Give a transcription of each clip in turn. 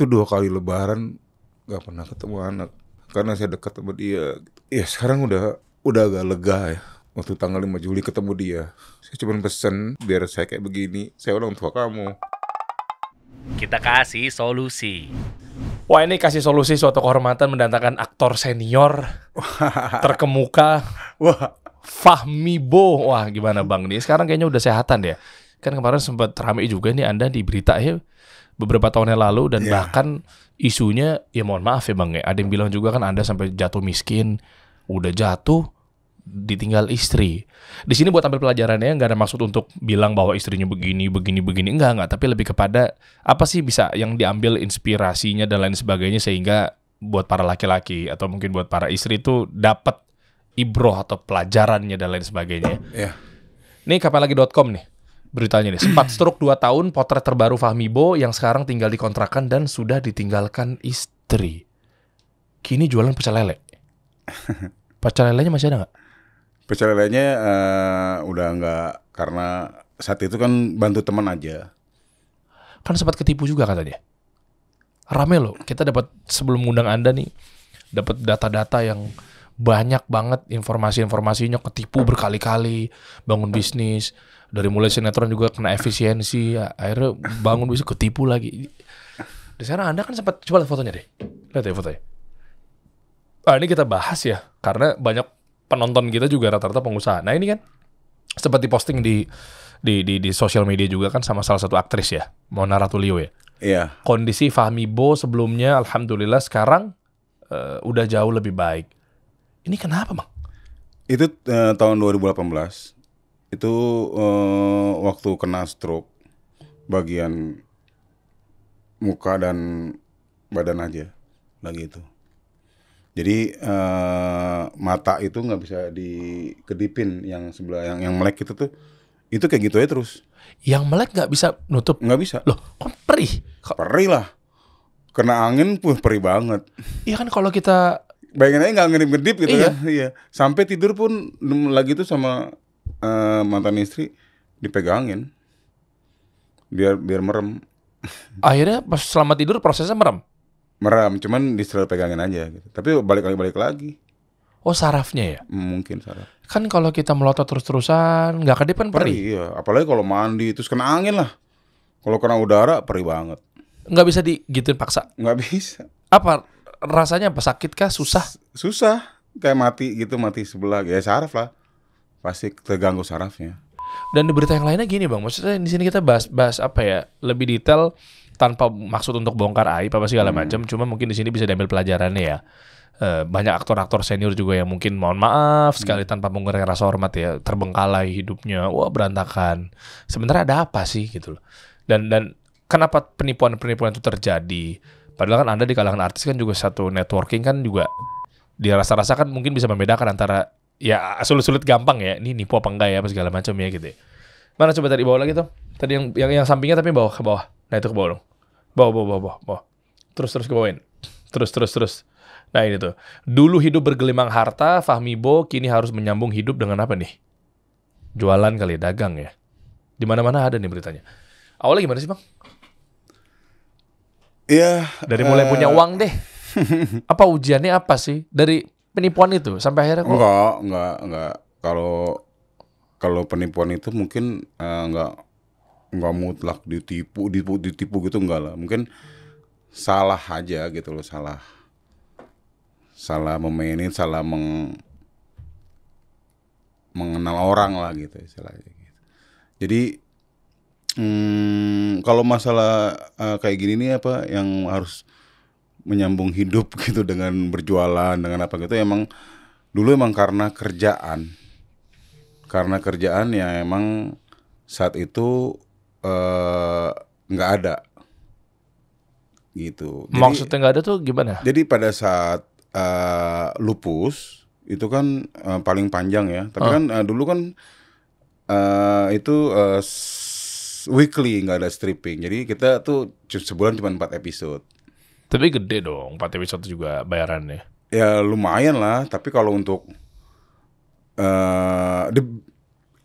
itu dua kali lebaran nggak pernah ketemu anak karena saya dekat sama dia ya sekarang udah udah agak lega ya waktu tanggal 5 Juli ketemu dia saya cuma pesen biar saya kayak begini saya orang tua kamu kita kasih solusi Wah ini kasih solusi suatu kehormatan mendatangkan aktor senior terkemuka Wah. Fahmi Bo. Wah gimana Bang nih? Sekarang kayaknya udah sehatan ya. Kan kemarin sempat rame juga nih Anda di berita ya beberapa tahun yang lalu dan yeah. bahkan isunya ya mohon maaf ya Bang ya. Ada yang bilang juga kan Anda sampai jatuh miskin, udah jatuh ditinggal istri. Di sini buat ambil pelajarannya nggak ada maksud untuk bilang bahwa istrinya begini, begini, begini enggak enggak, tapi lebih kepada apa sih bisa yang diambil inspirasinya dan lain sebagainya sehingga buat para laki-laki atau mungkin buat para istri itu dapat ibroh atau pelajarannya dan lain sebagainya. Yeah. Nih kapan nih? beritanya nih. Sempat stroke 2 tahun, potret terbaru Fahmi Bo yang sekarang tinggal di kontrakan dan sudah ditinggalkan istri. Kini jualan pecel lele. Pecel lelenya masih ada nggak? Pecel lelenya uh, udah nggak karena saat itu kan bantu teman aja. Kan sempat ketipu juga katanya. Rame loh, kita dapat sebelum undang Anda nih dapat data-data yang banyak banget informasi-informasinya ketipu berkali-kali, bangun bisnis, dari mulai sinetron juga kena efisiensi ya. akhirnya bangun bisa ketipu lagi di sana anda kan sempat coba lihat fotonya deh lihat ya fotonya ah, ini kita bahas ya karena banyak penonton kita juga rata-rata pengusaha nah ini kan sempat diposting di di di, di sosial media juga kan sama salah satu aktris ya Mona Ratulio ya Iya. Kondisi Fahmi Bo sebelumnya, alhamdulillah sekarang uh, udah jauh lebih baik. Ini kenapa, bang? Itu uh, tahun 2018 itu uh, waktu kena stroke bagian muka dan badan aja lagi itu. Jadi uh, mata itu nggak bisa dikedipin yang sebelah yang yang melek itu tuh itu kayak gitu ya terus. Yang melek nggak bisa nutup? Nggak bisa. Loh, kok perih? Kok... Perih lah. Kena angin, pun perih banget. Iya kan kalau kita bayangin aja nggak ngedip-ngedip gitu iya. ya. Iya. Sampai tidur pun lagi itu sama uh, mantan istri dipegangin biar biar merem. Akhirnya pas selamat tidur prosesnya merem. Merem, cuman disuruh pegangin aja gitu. Tapi balik lagi balik lagi. Oh sarafnya ya? Mungkin saraf. Kan kalau kita melotot terus-terusan nggak kedip kan perih. perih iya. Apalagi kalau mandi terus kena angin lah. Kalau kena udara perih banget. Nggak bisa digituin paksa? Nggak bisa. Apa rasanya apa sakit kah? Susah? Susah. Kayak mati gitu mati sebelah ya saraf lah pasti terganggu sarafnya. Dan di berita yang lainnya gini bang, maksudnya di sini kita bahas bahas apa ya lebih detail tanpa maksud untuk bongkar aib apa segala hmm. macam, cuma mungkin di sini bisa diambil pelajarannya ya. Uh, banyak aktor-aktor senior juga yang mungkin mohon maaf hmm. sekali tanpa mengurangi rasa hormat ya terbengkalai hidupnya, wah berantakan. Sebenarnya ada apa sih gitu loh. Dan dan kenapa penipuan-penipuan itu terjadi? Padahal kan Anda di kalangan artis kan juga satu networking kan juga dirasa rasakan mungkin bisa membedakan antara ya sulit-sulit gampang ya. Ini nipu apa enggak ya apa segala macam ya gitu. Ya. Mana coba tadi bawa lagi tuh? Tadi yang yang, yang sampingnya tapi bawah ke bawah. Nah itu ke bawah dong. Bawah, bawah, bawah, bawah, bawah. Terus terus ke bawahin. Terus terus terus. Nah ini tuh. Dulu hidup bergelimang harta, Fahmi Bo kini harus menyambung hidup dengan apa nih? Jualan kali ya, dagang ya. Di mana-mana ada nih beritanya. Awalnya gimana sih, Bang? Iya. Dari mulai uh... punya eh, uang deh. apa ujiannya apa sih? Dari penipuan itu sampai akhirnya kok enggak enggak enggak kalau kalau penipuan itu mungkin uh, enggak enggak mutlak ditipu ditipu ditipu gitu enggak lah mungkin salah aja gitu loh salah salah memainin salah meng mengenal orang lah gitu istilahnya gitu. jadi hmm, kalau masalah uh, kayak gini nih apa yang harus menyambung hidup gitu dengan berjualan dengan apa gitu emang dulu emang karena kerjaan karena kerjaan ya emang saat itu eh, nggak uh, ada gitu. Maksudnya nggak ada tuh gimana? Jadi pada saat uh, lupus itu kan uh, paling panjang ya, tapi uh. kan uh, dulu kan uh, itu uh, weekly nggak ada stripping, jadi kita tuh sebulan cuma empat episode. Tapi gede dong, 4 episode juga bayarannya. Ya lumayan lah, tapi kalau untuk uh,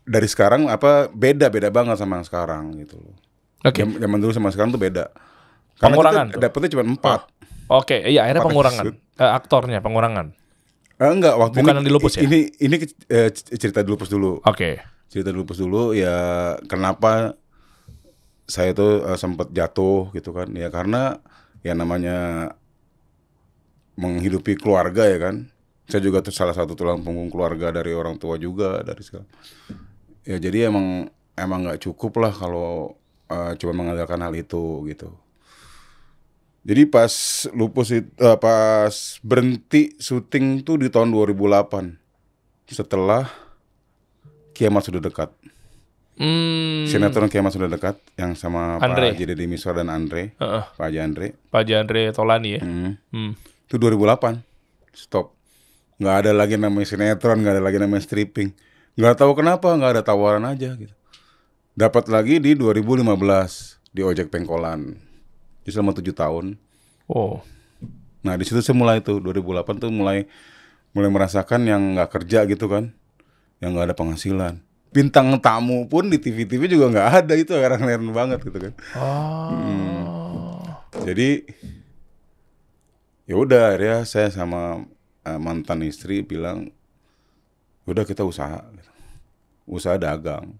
dari sekarang apa beda beda banget sama yang sekarang gitu loh. Okay. Zaman, dulu sama sekarang tuh beda. Karena pengurangan. Dapatnya cuma empat. Oh. Oke, okay. iya akhirnya pengurangan. Uh, aktornya pengurangan. Uh, enggak, waktu Bukan ini, yang dilupus ya. Ini ini uh, cerita dilupus dulu. Oke. Okay. Cerita dilupus dulu ya kenapa saya tuh uh, sempat jatuh gitu kan ya karena ya namanya menghidupi keluarga ya kan. Saya juga tuh salah satu tulang punggung keluarga dari orang tua juga dari segala. Ya jadi emang emang nggak cukup lah kalau uh, cuma mengandalkan hal itu gitu. Jadi pas lupus itu uh, eh, pas berhenti syuting tuh di tahun 2008 setelah kiamat sudah dekat. Hmm. Sinetron kiamat sudah dekat yang sama Andre. Pak Haji Miswar dan Andre. Uh -uh. Pak Haji Andre. Pak Haji Andre Tolani ya. Hmm. Hmm. Itu 2008. Stop. Gak ada lagi namanya sinetron, gak ada lagi namanya stripping. Gak tahu kenapa, gak ada tawaran aja gitu. Dapat lagi di 2015 di Ojek Pengkolan. Di selama 7 tahun. Oh. Nah, di situ saya mulai tuh 2008 tuh mulai mulai merasakan yang nggak kerja gitu kan. Yang nggak ada penghasilan bintang tamu pun di TV-TV juga nggak ada itu orang heran banget gitu kan. Oh. Hmm. Jadi ya udah ya saya sama uh, mantan istri bilang udah kita usaha usaha dagang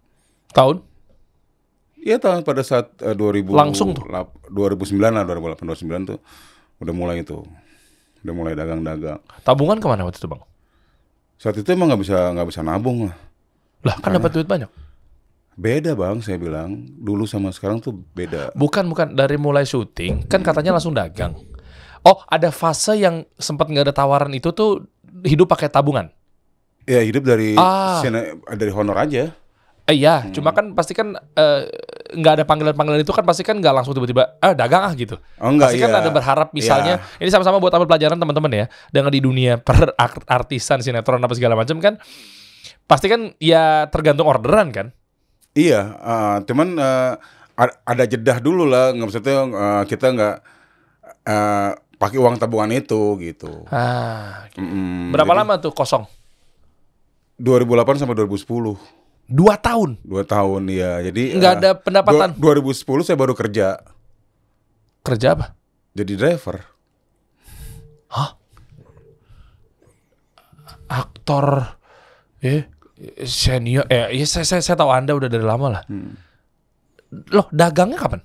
tahun Iya tahun pada saat uh, eh, 2000 langsung tuh 2009 lah 2008 2009 tuh udah mulai itu udah mulai dagang-dagang tabungan kemana waktu itu bang saat itu emang nggak bisa nggak bisa nabung lah lah kan dapat duit banyak. Beda bang, saya bilang dulu sama sekarang tuh beda. Bukan bukan dari mulai syuting kan katanya langsung dagang. Oh ada fase yang sempat nggak ada tawaran itu tuh hidup pakai tabungan. Ya hidup dari ah. Sena, dari honor aja. Eh, iya, hmm. cuma kan pasti kan eh, nggak uh, ada panggilan-panggilan itu kan pasti kan nggak langsung tiba-tiba ah dagang ah gitu. Oh, enggak, pasti kan iya. kan ada berharap iya. misalnya iya. ini sama-sama buat ambil pelajaran teman-teman ya dengan di dunia per artisan sinetron apa segala macam kan pasti kan ya tergantung orderan kan? Iya, uh, cuman uh, ada jedah dulu lah, nggak maksudnya uh, kita nggak uh, pakai uang tabungan itu gitu. Ah, mm, berapa jadi, lama tuh kosong? 2008 sampai 2010. Dua tahun. Dua tahun ya. Jadi nggak uh, ada pendapatan. 2010 saya baru kerja. Kerja apa? Jadi driver. Hah? Aktor. Eh, senior eh ya saya, saya, saya tahu Anda udah dari lama lah. Hmm. Loh, dagangnya kapan?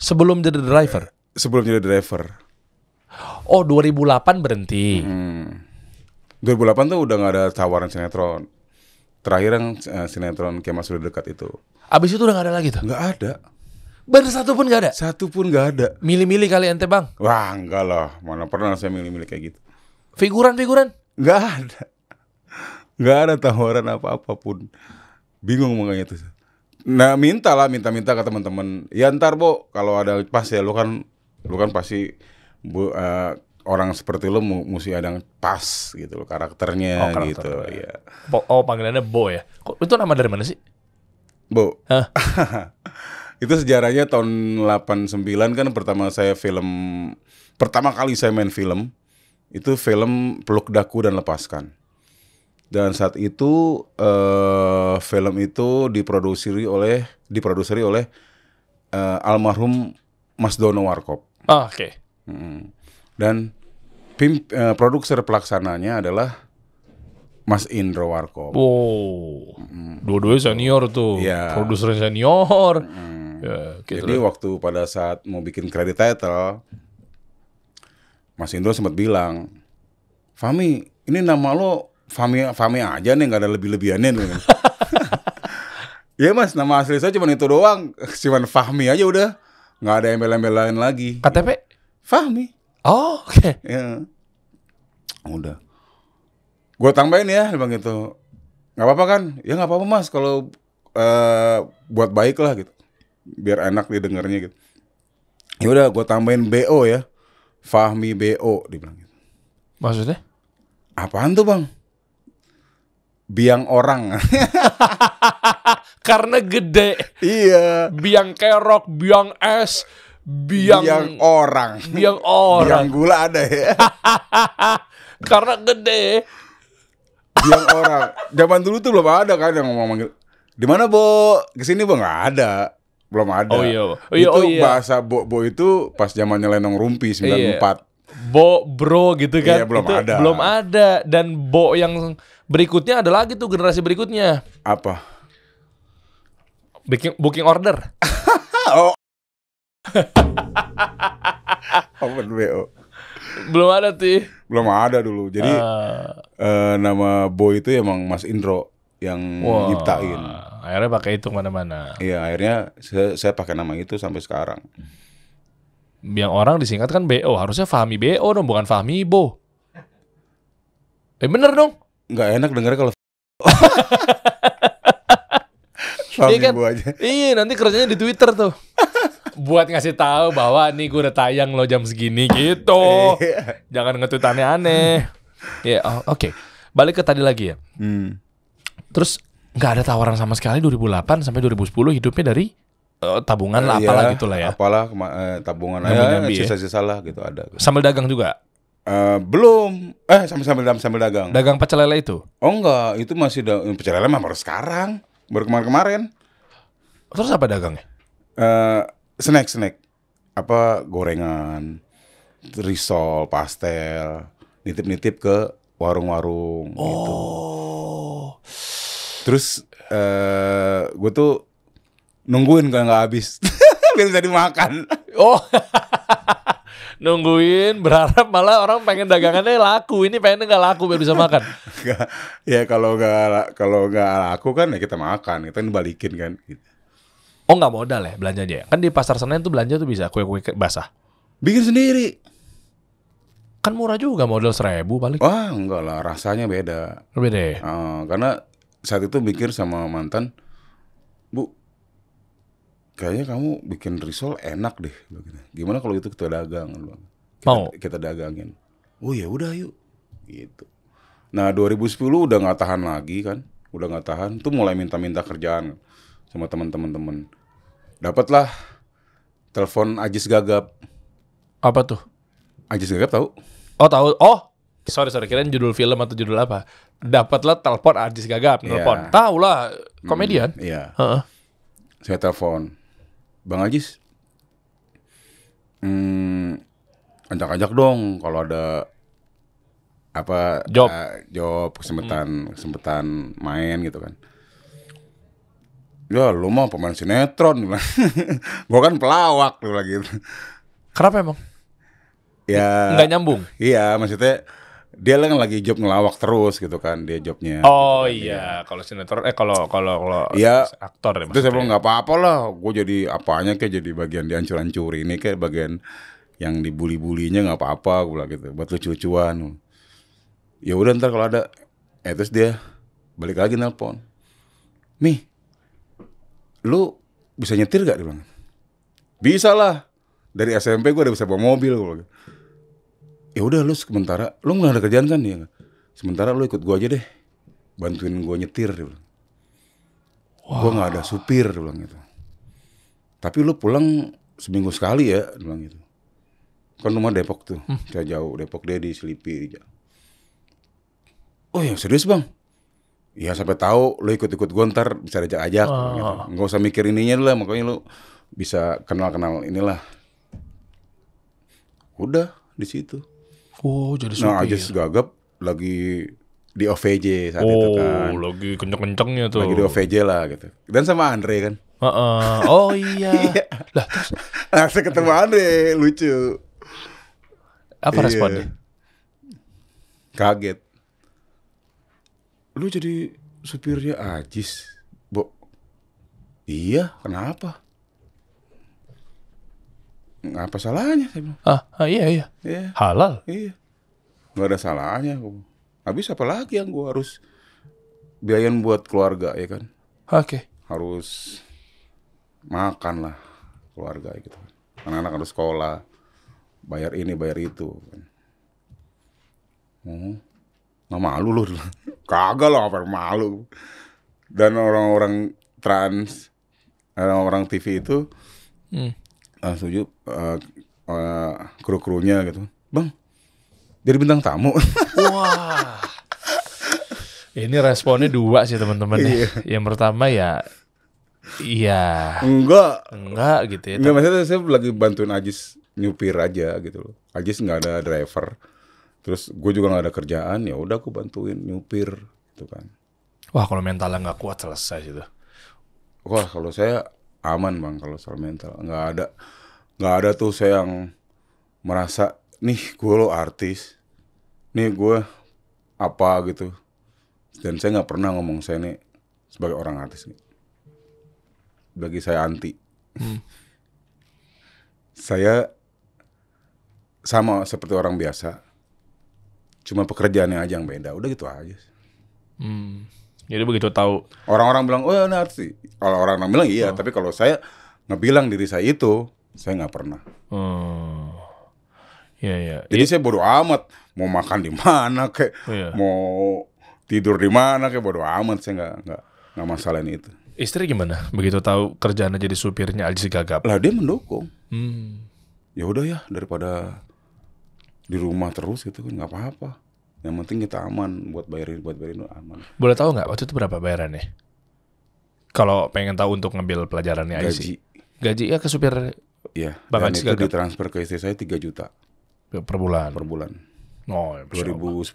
Sebelum jadi driver. Sebelum jadi driver. Oh, 2008 berhenti. Hmm. 2008 tuh udah gak ada tawaran sinetron. Terakhir yang eh, sinetron sinetron mas sudah dekat itu. Abis itu udah gak ada lagi tuh? Gak ada. Bener satu pun gak ada? Satu pun gak ada. Milih-milih kali ente bang? Wah enggak lah, mana pernah saya milih-milih kayak gitu. Figuran-figuran? Gak ada nggak ada tawaran apa apapun bingung makanya itu. nah minta lah, minta-minta ke teman-teman ya ntar bo kalau ada pas ya lu kan lu kan pasti bu, uh, orang seperti lu mu, mesti ada yang pas gitu loh karakternya oh, karakter. gitu ya. Bo, iya. oh panggilannya Bo ya. Kok itu nama dari mana sih? Bo. Huh? itu sejarahnya tahun 89 kan pertama saya film pertama kali saya main film itu film Peluk Daku dan Lepaskan. Dan saat itu uh, film itu diproduksi oleh diproduksi oleh uh, almarhum Mas Dono Warkop. Oh, Oke. Okay. Hmm. Dan pim, uh, produser pelaksananya adalah Mas Indro Warkop. Wow, Hmm. dua-duanya senior tuh, Ya. produser senior. Hmm. Ya, gitu Jadi lah. waktu pada saat mau bikin kredit title, Mas Indro sempat bilang, Fami, ini nama lo Fami Fami aja nih nggak ada lebih lebihannya nih. yeah, mas, nama asli saya cuma itu doang, cuma Fahmi aja udah, nggak ada embel-embel lain lagi. KTP? Fahmi. Oh, oke. Okay. Ya. Udah. Gue tambahin ya, bang itu. Gak apa-apa kan? Ya nggak apa-apa mas, kalau uh, buat baik lah gitu, biar enak didengarnya gitu. Ya udah, gue tambahin BO ya, Fahmi BO dibilang gitu. Maksudnya? Apaan tuh bang? biang orang. Karena gede. Iya. Biang kerok, biang es, biang, biang orang. Biang orang. Biang gula ada ya. Karena gede. Biang orang. Zaman dulu tuh belum ada kan yang ngomong manggil. Gitu. Di mana, Bo? Kesini Bo nggak ada. Belum ada. Oh iya. Oh, iya. Oh itu oh, iya. bahasa Bo Bo itu pas zamannya Lenong Rumpi 94. Iya bo bro gitu kan iya, belum itu ada. belum ada dan bo yang berikutnya ada lagi tuh generasi berikutnya apa booking booking order oh open bo belum ada sih belum ada dulu jadi uh, uh, nama bo itu emang mas Indro yang wow. nyiptain akhirnya pakai itu mana mana iya akhirnya saya, saya pakai nama itu sampai sekarang yang orang disingkat kan BO harusnya Fahmi BO dong bukan Fahmi Bo eh bener dong nggak enak dengar kalau Fahmi iya kan? Bo aja iya nanti kerjanya di Twitter tuh buat ngasih tahu bahwa nih gue udah tayang lo jam segini gitu iya. jangan ngetut aneh-aneh ya yeah, oh, oke okay. balik ke tadi lagi ya hmm. terus nggak ada tawaran sama sekali 2008 sampai 2010 hidupnya dari uh, tabungan lah eh, apalah ya, gitu lah ya. Apalah eh, tabungan aja ya. sisa-sisa lah gitu ada. Sambil dagang juga. Uh, belum eh sambil sambil sambil dagang. Dagang pecel lele itu? Oh enggak, itu masih da- pecel lele mah baru sekarang, baru kemarin-kemarin. Terus apa dagangnya? Uh, snack snack apa gorengan, risol, pastel, nitip-nitip ke warung-warung gitu. oh. gitu. Terus uh, gue tuh nungguin kalau nggak habis biar bisa dimakan oh nungguin berharap malah orang pengen dagangannya laku ini pengen nggak laku biar bisa makan gak, ya kalau nggak kalau nggak laku kan ya kita makan kita balikin kan oh nggak modal ya belanja aja kan di pasar senen tuh belanja tuh bisa kue kue basah bikin sendiri kan murah juga modal seribu paling wah enggak lah rasanya beda beda ya? Uh, karena saat itu mikir sama mantan kayaknya kamu bikin risol enak deh gimana kalau itu kita dagang kita, mau kita dagangin oh ya udah yuk gitu nah 2010 udah nggak tahan lagi kan udah nggak tahan tuh mulai minta-minta kerjaan sama teman-teman teman dapatlah telepon Ajis Gagap apa tuh Ajis Gagap tahu oh tahu oh sorry sorry kira-kira judul film atau judul apa dapatlah telepon Ajis Gagap telepon iya. yeah. tahu lah hmm, komedian iya hmm, yeah. uh -uh. saya telepon Bang Ajis, hmm, ajak-ajak dong kalau ada apa job, uh, job kesempatan hmm. kesempatan main gitu kan. Ya lu mau pemain sinetron gue kan pelawak lu lagi. Kenapa emang? Ya nggak nyambung. Iya, maksudnya dia kan lagi job ngelawak terus gitu kan dia jobnya oh gitu, iya kan, kalau sinetron eh kalau kalau kalau ya, aktor ya terus saya bilang nggak apa-apa lah gue jadi apanya kayak jadi bagian dihancur-hancur ini kayak bagian yang dibully-bulinya nggak apa-apa gue bilang gitu buat lucu-lucuan ya udah ntar kalau ada eh terus dia balik lagi nelpon mi lu bisa nyetir gak dia bilang bisa lah dari SMP gue udah bisa bawa mobil gue bilang ya udah lu sementara lu nggak ada kerjaan kan ya sementara lu ikut gua aja deh bantuin gua nyetir dia bilang wow. gua nggak ada supir dia bilang gitu tapi lu pulang seminggu sekali ya dia bilang gitu kan rumah Depok tuh hmm. jauh Depok dia di Selipi oh ya serius bang ya sampai tahu lu ikut-ikut gua ntar bisa ajak-ajak oh. Gitu. nggak usah mikir ininya lah makanya lu bisa kenal-kenal inilah udah di situ Oh, jadi nah, supir. Nah, Ajis Gagap lagi di OVJ saat oh, itu kan. Oh, lagi kenceng-kencengnya tuh. Lagi di OVJ lah gitu. Dan sama Andre kan. Uh -uh. Oh iya. iya. lah terus langsung nah, saya ketemu Andre. Andre, lucu. Apa yeah. responnya? Kaget. Lu jadi supirnya Ajis, Bo. Iya, kenapa? apa salahnya saya bilang. Ah, ah iya iya. Yeah. Halal. Iya. Gak ada salahnya. Habis apa lagi yang gue harus biayain buat keluarga ya kan? Oke. Okay. Harus makan lah keluarga gitu. Kan. Anak-anak harus sekolah, bayar ini bayar itu. Oh, nggak malu loh. Kagak loh apa malu. Dan orang-orang trans, orang-orang TV itu hmm uh, setuju uh, ah, uh, ah, kru krunya gitu bang dari bintang tamu wah ini responnya dua sih teman-teman iya. yang pertama ya Iya. Enggak. Enggak gitu ya. Enggak maksudnya saya lagi bantuin Ajis nyupir aja gitu loh. Ajis nggak ada driver. Terus gue juga nggak ada kerjaan, ya udah aku bantuin nyupir gitu kan. Wah, kalau mentalnya nggak kuat selesai gitu Wah, kalau saya aman bang kalau soal mental nggak ada nggak ada tuh saya yang merasa nih gue lo artis nih gue apa gitu dan saya nggak pernah ngomong saya ini sebagai orang artis nih bagi saya anti hmm. saya sama seperti orang biasa cuma pekerjaannya aja yang beda udah gitu aja hmm. Jadi begitu tahu orang-orang bilang, "Oh, iya, narsi. Kalau orang-orang bilang iya, oh. tapi kalau saya ngebilang diri saya itu, saya nggak pernah. Oh, Iya, iya. Jadi ya. saya bodoh amat mau makan di mana kayak ya. mau tidur di mana kayak bodoh amat saya nggak nggak nggak masalahin itu. Istri gimana? Begitu tahu kerjaannya jadi supirnya Aji Gagap. Lah dia mendukung. Hmm. Ya udah ya daripada di rumah terus gitu kan nggak apa-apa. Yang penting kita aman buat bayarin buat bayarin aman. Boleh tahu nggak waktu itu berapa bayarannya? Kalau pengen tahu untuk ngambil pelajarannya Gaji. IC. Gaji ya ke supir. Ya. Bang dan Aziz itu ditransfer ke istri saya 3 juta. Per bulan. Per bulan. Oh, ya, 2010.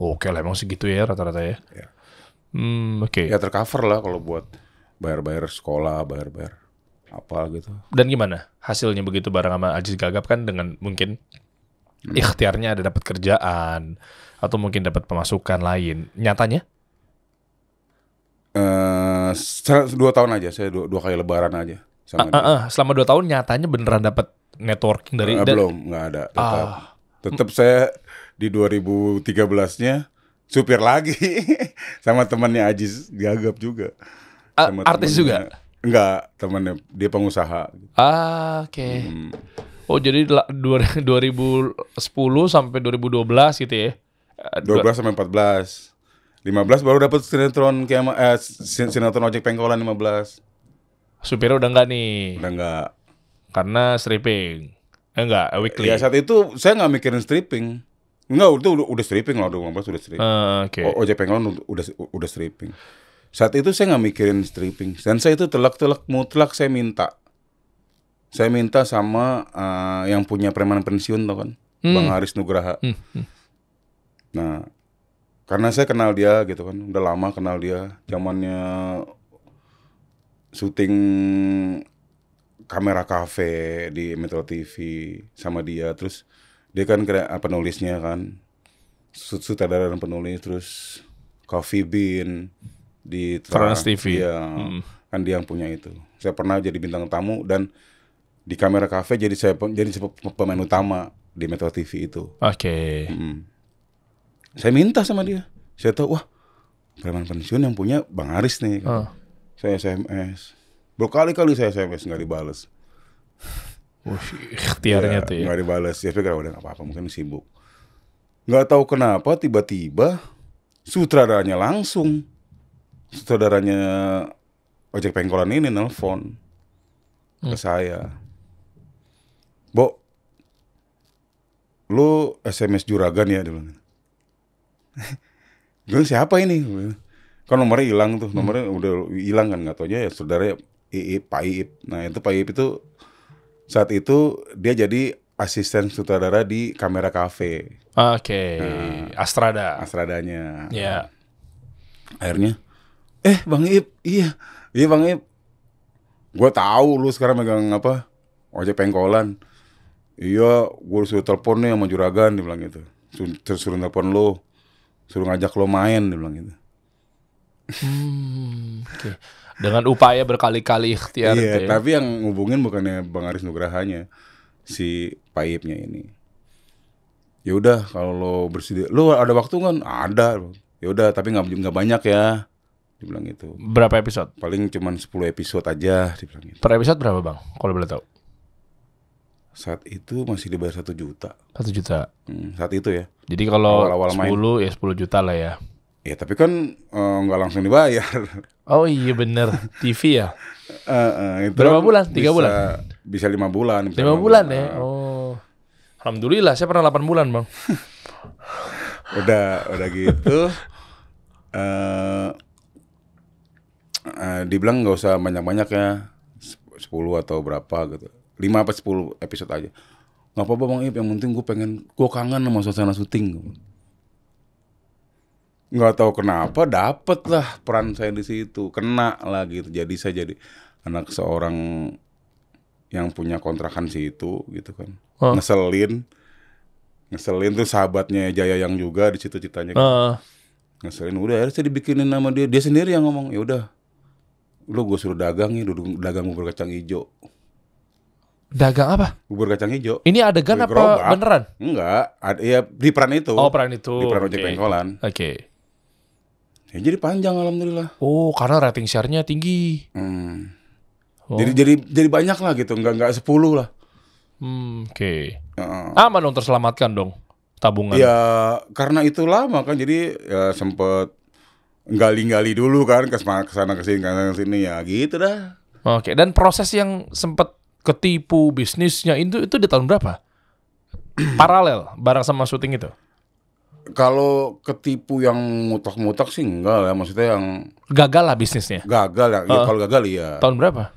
Oke lah emang segitu ya rata-rata ya. ya. Hmm, oke. Okay. Ya tercover lah kalau buat bayar-bayar sekolah, bayar-bayar apa gitu. Dan gimana hasilnya begitu bareng sama Aziz Gagap kan dengan mungkin hmm. ikhtiarnya ada dapat kerjaan atau mungkin dapat pemasukan lain nyatanya eh uh, dua tahun aja saya dua, dua kali lebaran aja sama uh, uh, uh, selama dua tahun nyatanya beneran dapat networking dari uh, belum nggak ada tetap uh, tetap saya di 2013-nya supir lagi sama temannya Ajis gagap juga uh, artis juga enggak temannya dia pengusaha ah oke okay. hmm. Oh jadi 2010 sampai 2012 gitu ya? 12 eh, sampai 14. 15 baru dapat sinetron kayak eh, sinetron ojek pengkolan 15. Supir udah enggak nih. Udah enggak. Karena stripping. Eh enggak, eh, weekly. Ya saat itu saya enggak mikirin stripping. Enggak, itu udah, udah stripping lah 2015 udah stripping. Uh, ah, okay. ojek pengkolan udah udah stripping. Saat itu saya nggak mikirin stripping. Dan saya itu telak-telak mutlak saya minta saya minta sama uh, yang punya preman pensiun tuh kan, hmm. Bang Haris Nugraha. Hmm. Hmm. Nah, karena saya kenal dia gitu kan, udah lama kenal dia, zamannya syuting kamera kafe di Metro TV sama dia, terus dia kan kira eh, penulisnya kan, sutradara dan penulis, terus Coffee Bean di Trans TV. Iya. Hmm. Kan dia yang punya itu. Saya pernah jadi bintang tamu dan di kamera kafe jadi saya jadi pemain utama di Metro TV itu. Oke. Okay. Mm. Saya minta sama dia. Saya tahu wah preman pensiun yang punya Bang Aris nih. Uh. Saya SMS. Berkali-kali saya SMS nggak dibales. Wah, ikhtiarnya ya, tuh ya. Nggak dibales. Ya pikir udah nggak apa-apa mungkin sibuk. Nggak tahu kenapa tiba-tiba sutradaranya langsung sutradaranya ojek pengkolan ini nelfon ke hmm. saya Bo, lu SMS juragan ya dulu. gue siapa ini? Kan nomornya hilang tuh, hmm. nomornya hmm. udah hilang kan nggak tanya ya saudara Iip, Pak Iip. Nah itu Pak Iip itu saat itu dia jadi asisten sutradara di Kamera Cafe. Oke, okay. nah, Astrada. Astradanya. Ya. Yeah. Akhirnya, eh Bang Iip, iya, iya Bang Iip, gue tahu lu sekarang megang apa ojek pengkolan iya gue suruh telepon nih sama juragan dia bilang gitu suruh, suruh telepon lo suruh ngajak lo main dia bilang gitu hmm, okay. dengan upaya berkali-kali ikhtiar iya, gitu ya. tapi yang ngubungin bukannya bang Aris Nugrahanya si paipnya ini ya udah kalau lo bersedia lo ada waktu kan ada ya udah tapi nggak nggak banyak ya dibilang itu. berapa episode paling cuma 10 episode aja dibilang itu. per episode berapa bang kalau boleh tahu saat itu masih dibayar satu juta. Satu juta. Hmm, saat itu ya. Jadi kalau awal ya sepuluh juta lah ya. Ya tapi kan eh, nggak uh, langsung dibayar. Oh iya bener TV ya. uh, uh, itu Berapa bulan? Tiga bisa, bulan. Bisa lima bulan. Bisa lima bulan, bulan ya. Oh. Alhamdulillah saya pernah 8 bulan bang. udah udah gitu. uh, uh, dibilang nggak usah banyak-banyak ya. sepuluh atau berapa gitu lima apa sepuluh episode aja. Gak apa-apa Bang Ip, yang penting gue pengen, gue kangen sama suasana syuting. Gak tahu kenapa, dapet lah peran saya di situ. Kena lah gitu, jadi saya jadi anak seorang yang punya kontrakan situ gitu kan. Oh. Ngeselin. Ngeselin tuh sahabatnya Jaya yang juga di situ ceritanya. Gitu. Uh. Ngeselin udah akhirnya saya dibikinin nama dia. Dia sendiri yang ngomong, "Ya udah. Lu gue suruh dagang ya, dagang bubur kacang hijau." Dagang apa? Bubur kacang hijau. Ini adegan Bubur apa gerobak. beneran? Enggak, ada ya di peran itu. Oh, peran itu. Di peran ojek okay. pengkolan. Oke. Okay. Ya jadi panjang alhamdulillah. Oh, karena rating share-nya tinggi. Hmm. Oh. Jadi jadi jadi banyak lah gitu, enggak enggak 10 lah. Hmm, oke. Okay. Uh. Aman dong terselamatkan dong tabungan. Ya, karena itu lama kan jadi ya sempet gali-gali dulu kan ke sana ke sini ke sini ya gitu dah. Oke, okay. dan proses yang sempat ketipu bisnisnya itu itu di tahun berapa? Paralel barang sama syuting itu. Kalau ketipu yang mutak-mutak sih enggak ya, maksudnya yang gagal lah bisnisnya. Gagal ya, uh, kalau gagal ya. Tahun berapa?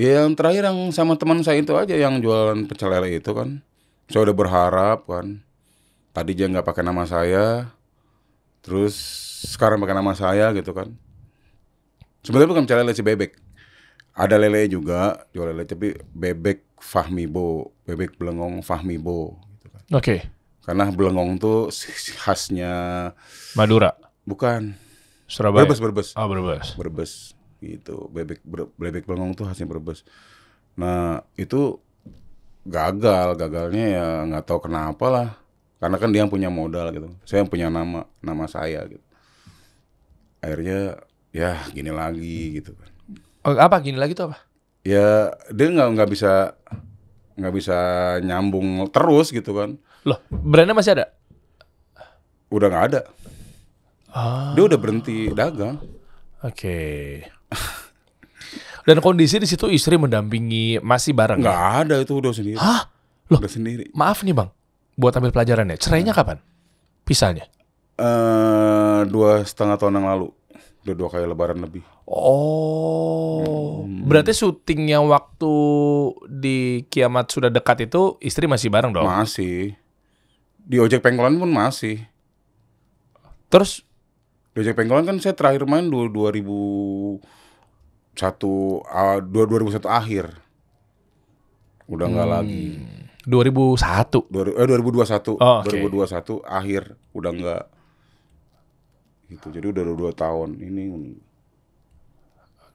Ya, yang terakhir yang sama teman saya itu aja yang jualan pecel lele itu kan. Saya udah berharap kan. Tadi dia nggak pakai nama saya. Terus sekarang pakai nama saya gitu kan. Sebenarnya bukan pecel lele si bebek. Ada lele juga, jual lele tapi bebek fahmi bo bebek belengong Bo. gitu kan. Oke. Okay. Karena belengong tuh khasnya Madura. Bukan. Surabaya. Brebes, Brebes. Oh, Brebes. Brebes gitu. Bebek bre, bebek belengong tuh khasnya Brebes. Nah, itu gagal, gagalnya ya nggak tahu kenapa lah. Karena kan dia yang punya modal gitu. Saya yang punya nama, nama saya gitu. Akhirnya ya gini lagi gitu kan. Oh, apa gini lagi tuh apa? Ya dia nggak nggak bisa nggak bisa nyambung terus gitu kan. Loh, brandnya masih ada? Udah nggak ada. Ah. Dia udah berhenti dagang. Oke. Okay. Dan kondisi di situ istri mendampingi masih bareng. Ya? Nggak ya? ada itu udah sendiri. Hah? Loh, udah sendiri. Maaf nih bang, buat ambil pelajaran ya. Cerainya nah. kapan? Pisahnya? uh, dua setengah tahun yang lalu. Udah dua kali lebaran lebih. Oh, hmm. berarti syutingnya waktu di kiamat sudah dekat itu istri masih bareng dong? Masih. Di ojek pengkolan pun masih. Terus? Di ojek pengkolan kan saya terakhir main dua dua ribu satu ah, dua ribu satu akhir. Udah nggak hmm. lagi. 2001. Dua, satu eh, dua ribu dua oh, satu akhir udah nggak. Hmm gitu jadi udah dua tahun ini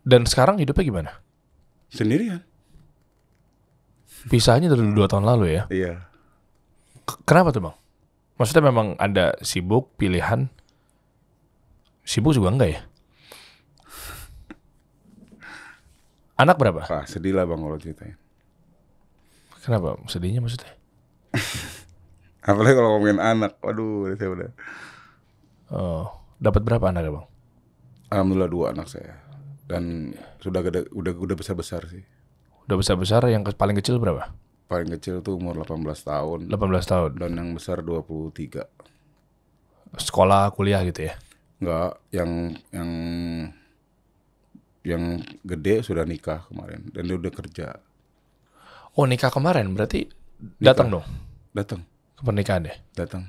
dan sekarang hidupnya gimana sendirian pisahnya dari dua tahun lalu ya iya kenapa tuh bang maksudnya memang ada sibuk pilihan sibuk juga enggak ya anak berapa Ah, sedih lah bang kalau ceritain kenapa sedihnya maksudnya apalagi kalau ngomongin anak waduh saya udah oh dapat berapa anaknya bang? Alhamdulillah dua anak saya dan sudah gede, udah udah besar besar sih. Udah besar besar yang ke, paling kecil berapa? Paling kecil tuh umur 18 tahun. 18 tahun. Dan yang besar 23. Sekolah, kuliah gitu ya? Enggak, yang yang yang gede sudah nikah kemarin dan dia udah kerja. Oh, nikah kemarin berarti datang dong? Datang. Ke pernikahan ya? Datang.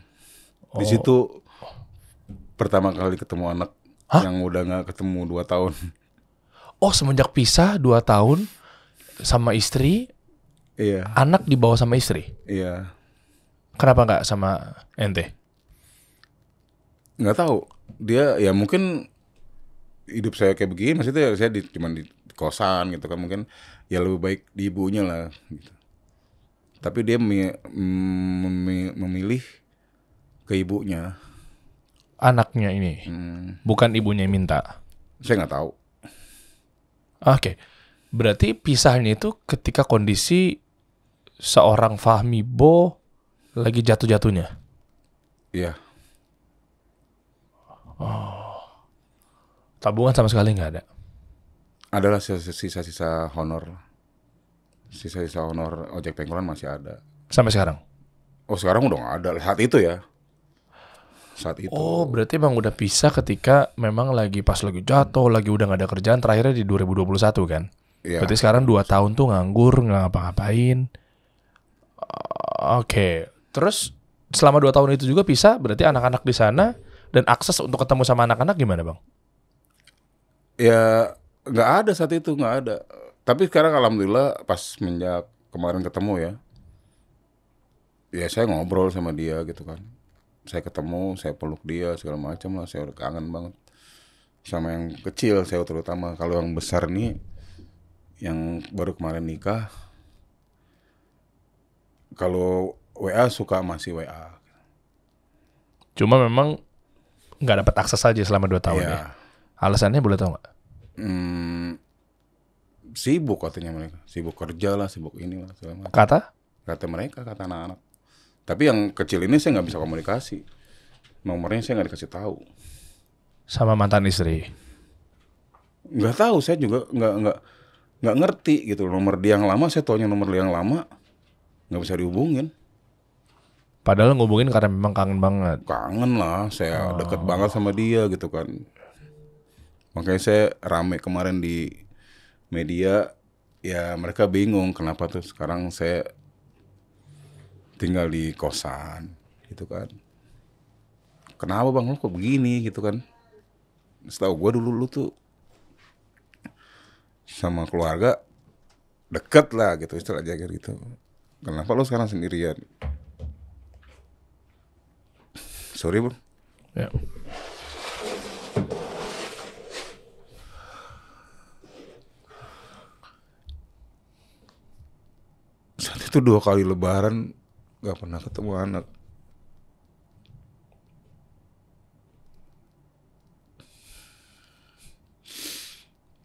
Oh. Di situ pertama kali ketemu anak Hah? yang udah nggak ketemu dua tahun. Oh semenjak pisah dua tahun sama istri, iya. anak dibawa sama istri. Iya. Kenapa nggak sama ente? Nggak tahu. Dia ya mungkin hidup saya kayak begini maksudnya saya di, cuman di kosan gitu kan mungkin ya lebih baik di ibunya lah gitu. Tapi dia memilih ke ibunya anaknya ini, hmm. bukan ibunya yang minta. Saya nggak tahu. Oke, okay. berarti pisahnya itu ketika kondisi seorang Fahmi Bo lagi jatuh-jatuhnya. Iya. Oh, tabungan sama sekali nggak ada. Adalah sisa-sisa honor, sisa-sisa honor ojek pengkolan masih ada. Sampai sekarang? Oh sekarang udah nggak ada. Saat itu ya saat itu. Oh, berarti emang udah pisah ketika memang lagi pas lagi jatuh, lagi udah gak ada kerjaan terakhirnya di 2021 kan? Iya. Berarti sekarang 2 tahun tuh nganggur, gak ngapa-ngapain. Oke, okay. terus selama 2 tahun itu juga pisah, berarti anak-anak di sana dan akses untuk ketemu sama anak-anak gimana, Bang? Ya, nggak ada saat itu, nggak ada. Tapi sekarang alhamdulillah pas menjak kemarin ketemu ya, ya saya ngobrol sama dia gitu kan saya ketemu saya peluk dia segala macam lah saya udah kangen banget sama yang kecil saya terutama kalau yang besar nih yang baru kemarin nikah kalau WA suka masih WA cuma memang nggak dapat akses aja selama dua tahun iya. ya alasannya boleh tau nggak hmm, sibuk katanya mereka sibuk kerja lah sibuk ini lah kata kata mereka kata anak-anak tapi yang kecil ini saya nggak bisa komunikasi. Nomornya saya nggak dikasih tahu. Sama mantan istri? Nggak tahu, saya juga nggak nggak nggak ngerti gitu nomor dia yang lama. Saya taunya nomor dia yang lama nggak bisa dihubungin. Padahal ngubungin karena memang kangen banget. Kangen lah, saya oh. deket banget sama dia gitu kan. Makanya saya rame kemarin di media, ya mereka bingung kenapa tuh sekarang saya tinggal di kosan gitu kan kenapa bang lu kok begini gitu kan setahu gue dulu lu tuh sama keluarga deket lah gitu istilah jaga gitu kenapa lu sekarang sendirian sorry bro ya. saat itu dua kali lebaran gak pernah ketemu anak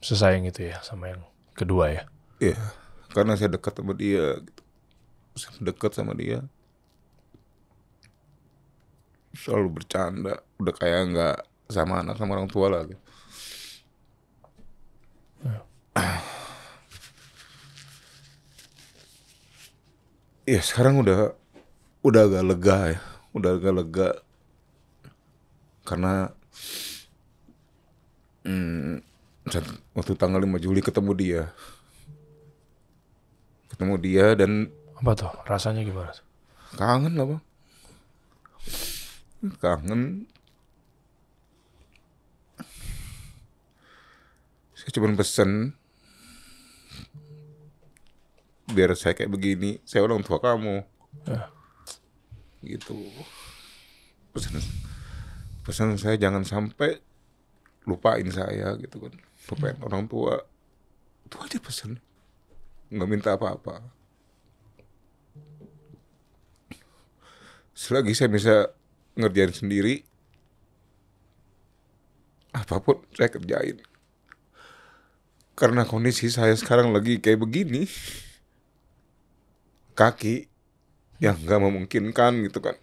sesayang itu ya sama yang kedua ya iya yeah, karena saya dekat sama dia gitu saya dekat sama dia selalu bercanda udah kayak nggak sama anak sama orang tua lagi. gitu Iya sekarang udah udah agak lega ya udah agak lega karena hmm, waktu tanggal 5 Juli ketemu dia ketemu dia dan apa tuh rasanya gimana kangen lah bang kangen saya cuma pesen biar saya kayak begini saya orang tua kamu ya gitu pesan pesan saya jangan sampai lupain saya gitu kan pepen hmm. orang tua itu aja pesan nggak minta apa-apa selagi saya bisa ngerjain sendiri apapun saya kerjain karena kondisi saya sekarang lagi kayak begini kaki yang nggak memungkinkan gitu kan.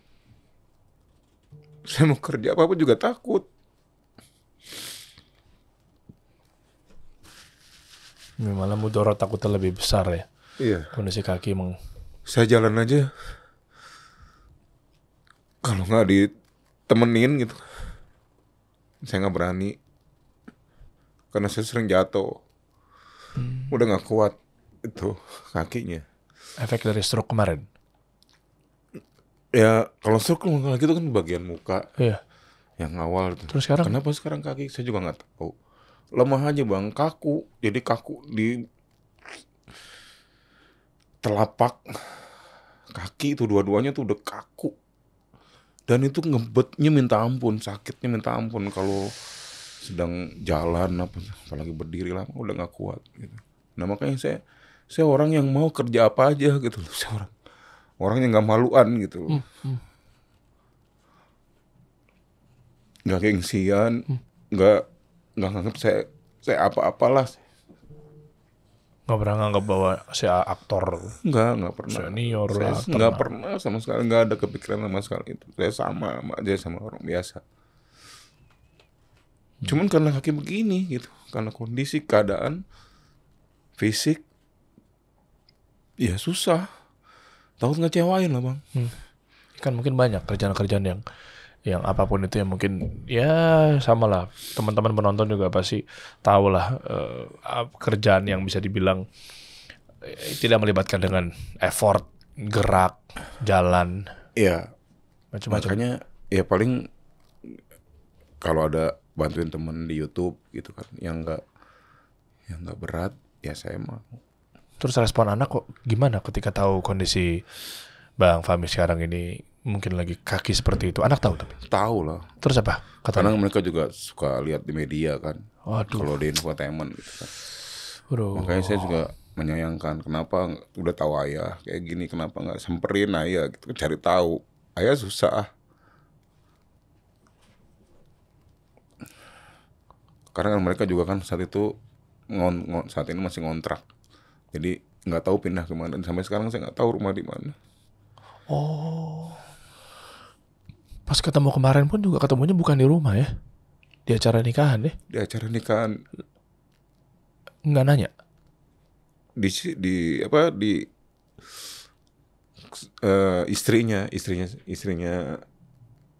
Saya mau kerja apa pun juga takut. Malah mudorot takutnya lebih besar ya. Iya. Kondisi kaki meng. Saya jalan aja. Kalau nggak ditemenin gitu, saya nggak berani. Karena saya sering jatuh. Hmm. Udah nggak kuat itu kakinya. Efek dari stroke kemarin? ya kalau stroke lagi itu kan bagian muka iya. yang awal itu. terus sekarang kenapa sekarang kaki saya juga nggak tahu lemah aja bang kaku jadi kaku di telapak kaki itu dua-duanya tuh udah kaku dan itu ngebetnya minta ampun sakitnya minta ampun kalau sedang jalan apa apalagi berdiri lama udah nggak kuat gitu nah makanya saya saya orang yang mau kerja apa aja gitu saya orang orangnya nggak maluan gitu nggak hmm, hmm. Gak gengsian nggak hmm. nggak saya saya apa-apalah nggak pernah nganggap bahwa saya aktor nggak nggak pernah senior saya nggak pernah sama sekali nggak ada kepikiran sama sekali itu saya sama sama aja sama orang biasa hmm. cuman karena kaki begini gitu karena kondisi keadaan fisik ya susah takut ngecewain lah bang hmm. kan mungkin banyak kerjaan-kerjaan yang yang apapun itu yang mungkin ya sama lah teman-teman penonton juga pasti tahu lah uh, kerjaan yang bisa dibilang uh, tidak melibatkan dengan effort gerak jalan ya macam-macam makanya ya paling kalau ada bantuin temen di YouTube gitu kan yang enggak yang nggak berat ya saya mau Terus respon anak kok gimana ketika tahu kondisi Bang Fami sekarang ini mungkin lagi kaki seperti itu. Anak tahu tapi? Tahu lah. Terus apa? Katanya? Karena mereka juga suka lihat di media kan. Waduh. Kalau di infotainment gitu kan. Waduh. Makanya saya juga menyayangkan kenapa udah tahu ayah kayak gini kenapa nggak semperin ayah gitu kan? cari tahu ayah susah ah. karena kan mereka juga kan saat itu ngon, ngon saat ini masih ngontrak jadi nggak tahu pindah kemana dan sampai sekarang saya nggak tahu rumah di mana oh pas ketemu kemarin pun juga ketemunya bukan di rumah ya di acara nikahan deh ya? di acara nikahan nggak nanya di di apa di uh, istrinya istrinya istrinya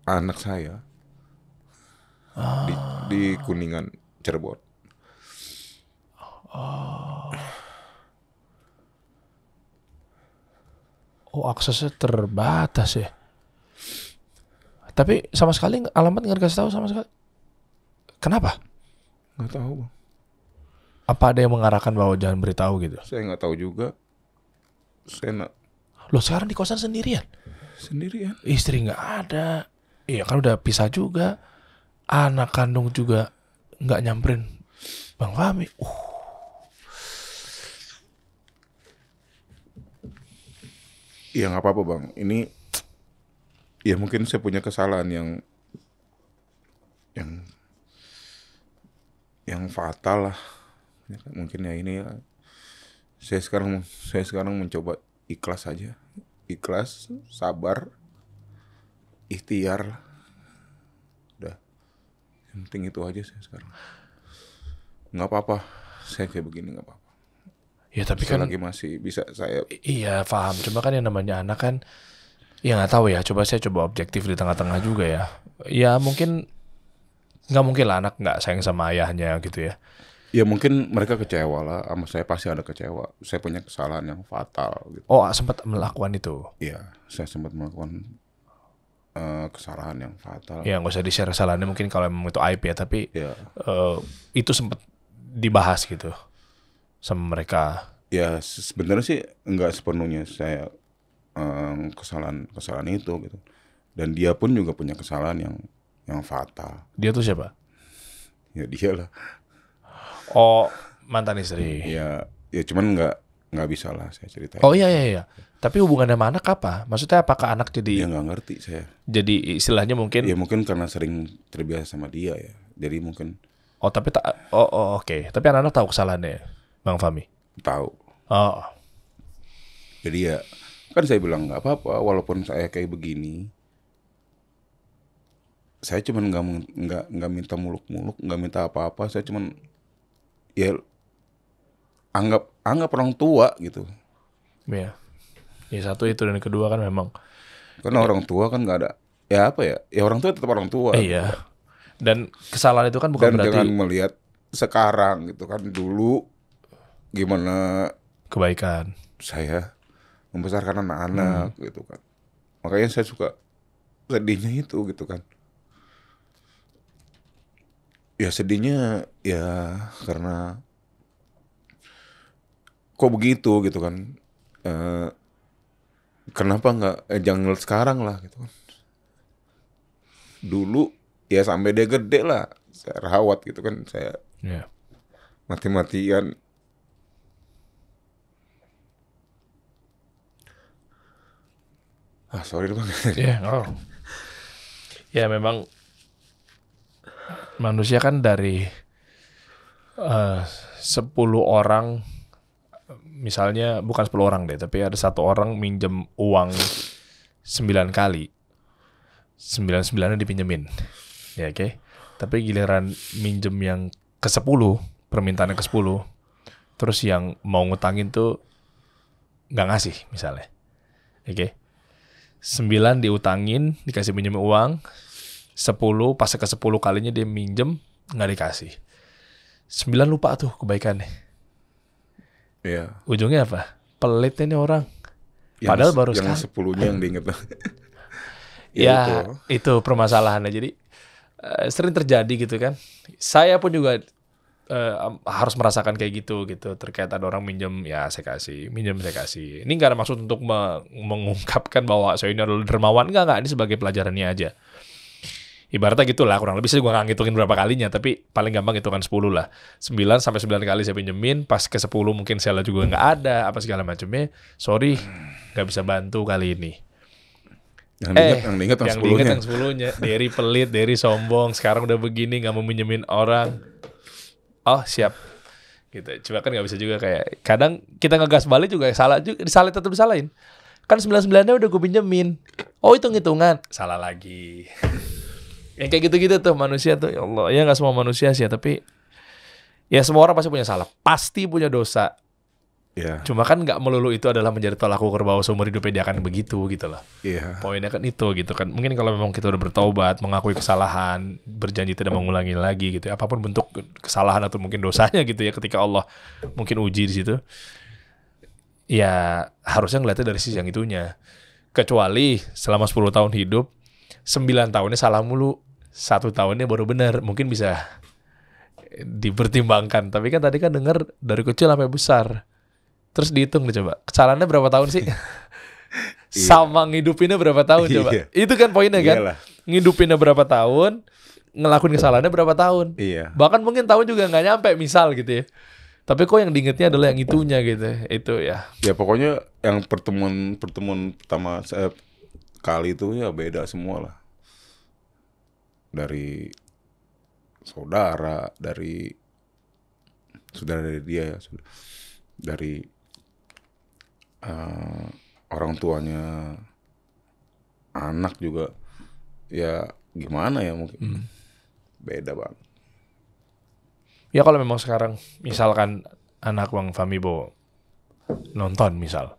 anak saya ah. di, di kuningan Cirebon oh. Oh aksesnya terbatas ya. Tapi sama sekali alamat nggak dikasih tahu sama sekali. Kenapa? Nggak tahu. Apa ada yang mengarahkan bahwa jangan beritahu gitu? Saya nggak tahu juga. Saya nak. Loh sekarang di kosan sendirian? Sendirian. Istri nggak ada. Iya kan udah pisah juga. Anak kandung juga nggak nyamperin Bang Fahmi. Uh ya nggak apa-apa bang ini ya mungkin saya punya kesalahan yang yang yang fatal lah ya, mungkin ya ini ya. saya sekarang saya sekarang mencoba ikhlas aja ikhlas sabar ikhtiar lah. udah yang penting itu aja saya sekarang nggak apa-apa saya kayak begini nggak apa-apa Ya tapi Selagi kan lagi masih bisa saya Iya, paham. Coba kan yang namanya anak kan ya nggak tahu ya, coba saya coba objektif di tengah-tengah juga ya. Ya mungkin nggak mungkin lah anak nggak sayang sama ayahnya gitu ya. Ya mungkin mereka kecewa lah sama saya pasti ada kecewa. Saya punya kesalahan yang fatal gitu. Oh, sempat melakukan itu. Iya, saya sempat melakukan uh, kesalahan yang fatal. Ya nggak usah di share kesalahannya mungkin kalau memang itu aib ya, tapi ya. Uh, itu sempat dibahas gitu sama mereka? Ya sebenarnya sih nggak sepenuhnya saya um, kesalahan kesalahan itu gitu. Dan dia pun juga punya kesalahan yang yang fatal. Dia tuh siapa? Ya dia lah. Oh mantan istri. Ya ya cuman nggak nggak bisa lah saya cerita. Oh iya iya iya. Tapi hubungannya sama anak apa? Maksudnya apakah anak jadi? Ya nggak ngerti saya. Jadi istilahnya mungkin? Ya mungkin karena sering terbiasa sama dia ya. Jadi mungkin. Oh tapi tak. Oh, oh oke. Okay. Tapi anak-anak tahu kesalahannya. Ya? Bang Fami Tahu. Oh. Jadi ya kan saya bilang nggak apa-apa walaupun saya kayak begini saya cuman nggak nggak nggak minta muluk-muluk nggak minta apa-apa saya cuman ya anggap anggap orang tua gitu Iya. ya satu itu dan kedua kan memang karena ya. orang tua kan nggak ada ya apa ya ya orang tua tetap orang tua iya dan kesalahan itu kan bukan dan berarti jangan melihat sekarang gitu kan dulu gimana kebaikan saya membesarkan anak-anak hmm. gitu kan makanya saya suka sedihnya itu gitu kan ya sedihnya ya karena kok begitu gitu kan e, kenapa nggak eh, jangan sekarang lah gitu kan dulu ya sampai dia gede lah saya rawat gitu kan saya yeah. mati-matian Ah, sorry bang. Iya, oh. Ya memang manusia kan dari eh, sepuluh orang misalnya bukan sepuluh orang deh tapi ada satu orang minjem uang sembilan kali sembilan nya dipinjemin ya oke okay? tapi giliran minjem yang ke 10 permintaannya ke 10 terus yang mau ngutangin tuh nggak ngasih misalnya oke okay? 9 diutangin, dikasih minjem uang. 10, pas ke 10 kalinya dia minjem, nggak dikasih. 9 lupa tuh kebaikannya. Iya. Ujungnya apa? Pelit ini orang. Yang, Padahal baru yang 10 sepuluhnya yang diinget. ya, ya itu. itu permasalahannya. Jadi uh, sering terjadi gitu kan. Saya pun juga uh, harus merasakan kayak gitu gitu terkait ada orang minjem ya saya kasih minjem saya kasih ini nggak ada maksud untuk me mengungkapkan bahwa saya ini adalah dermawan nggak nggak ini sebagai pelajarannya aja ibaratnya gitulah kurang lebih saya juga nggak ngitungin berapa kalinya tapi paling gampang itu kan 10 lah 9 sampai sembilan kali saya pinjemin pas ke 10 mungkin saya juga nggak ada apa segala macamnya sorry nggak bisa bantu kali ini yang eh, yang diingat yang sepuluhnya. Yang diingat yang sepuluhnya. Derry pelit, dari sombong. Sekarang udah begini, nggak mau minjemin orang oh siap gitu coba kan nggak bisa juga kayak kadang kita ngegas balik juga salah juga disalah tetap disalahin kan sembilan sembilannya udah gue pinjemin oh hitung hitungan salah lagi yang kayak gitu gitu tuh manusia tuh ya Allah ya nggak semua manusia sih ya, tapi ya semua orang pasti punya salah pasti punya dosa Yeah. Cuma kan nggak melulu itu adalah menjadi tolak ukur bahwa seumur hidupnya dia akan begitu gitu loh. Yeah. Poinnya kan itu gitu kan. Mungkin kalau memang kita udah bertobat, mengakui kesalahan, berjanji tidak mengulangi lagi gitu. ya. Apapun bentuk kesalahan atau mungkin dosanya gitu ya ketika Allah mungkin uji di situ. Ya harusnya ngeliatnya dari sisi yang itunya. Kecuali selama 10 tahun hidup, 9 tahunnya salah mulu, satu tahunnya baru benar. Mungkin bisa dipertimbangkan. Tapi kan tadi kan denger dari kecil sampai besar Terus dihitung deh coba. Kesalahannya berapa tahun sih? Iya. Sama ngidupinnya berapa tahun iya. coba? Itu kan poinnya kan. Ngidupinnya berapa tahun, ngelakuin kesalahannya berapa tahun. Iya. Bahkan mungkin tahun juga nggak nyampe misal gitu ya. Tapi kok yang diingetnya adalah yang itunya gitu. Itu ya. Ya pokoknya yang pertemuan pertemuan pertama saya eh, kali itu ya beda semua lah. Dari saudara, dari saudara dari dia ya, dari uh, orang tuanya anak juga ya gimana ya mungkin hmm. beda banget. Ya kalau memang sekarang misalkan anak Bang Famibo nonton misal,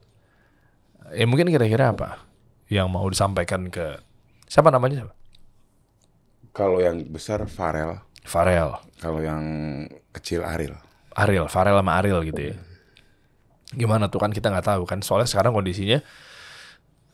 ya mungkin kira-kira apa yang mau disampaikan ke siapa namanya siapa? Kalau yang besar Farel. Farel. Kalau yang kecil Aril. Aril, Farel sama Aril gitu ya gimana tuh kan kita nggak tahu kan soalnya sekarang kondisinya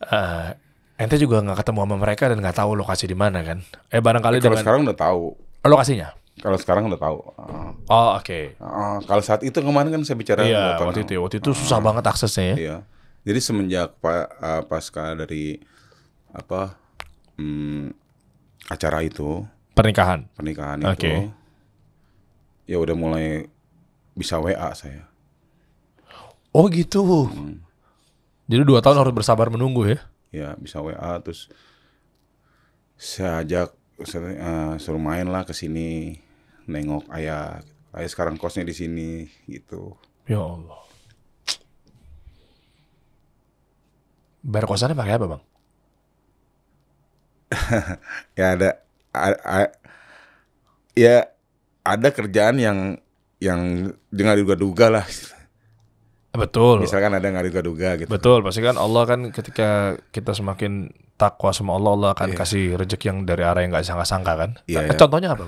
uh, ente juga nggak ketemu sama mereka dan nggak tahu lokasi di mana kan eh barangkali eh, kalau dengan, sekarang udah tahu oh, lokasinya kalau sekarang udah tahu uh, oh oke okay. uh, kalau saat itu kemarin kan saya bicara iya, waktu itu ya. waktu itu uh, susah banget aksesnya ya iya. jadi semenjak pak uh, eh, pasca dari apa um, acara itu pernikahan pernikahan okay. ya udah mulai bisa wa saya Oh gitu. Hmm. Jadi dua tahun harus bersabar menunggu ya? Ya bisa WA terus saya ajak uh, main lah kesini nengok ayah. Ayah sekarang kosnya di sini gitu. Ya Allah. Bayar kosannya pakai apa bang? ya ada, a, a, ya ada kerjaan yang yang dengan duga-duga lah. Betul. Misalkan ada nggak duga-duga gitu. Betul, pasti kan Allah kan ketika kita semakin takwa sama Allah, Allah akan yeah. kasih rezeki yang dari arah yang nggak sangka-sangka kan. Yeah, iya, yeah. Contohnya apa?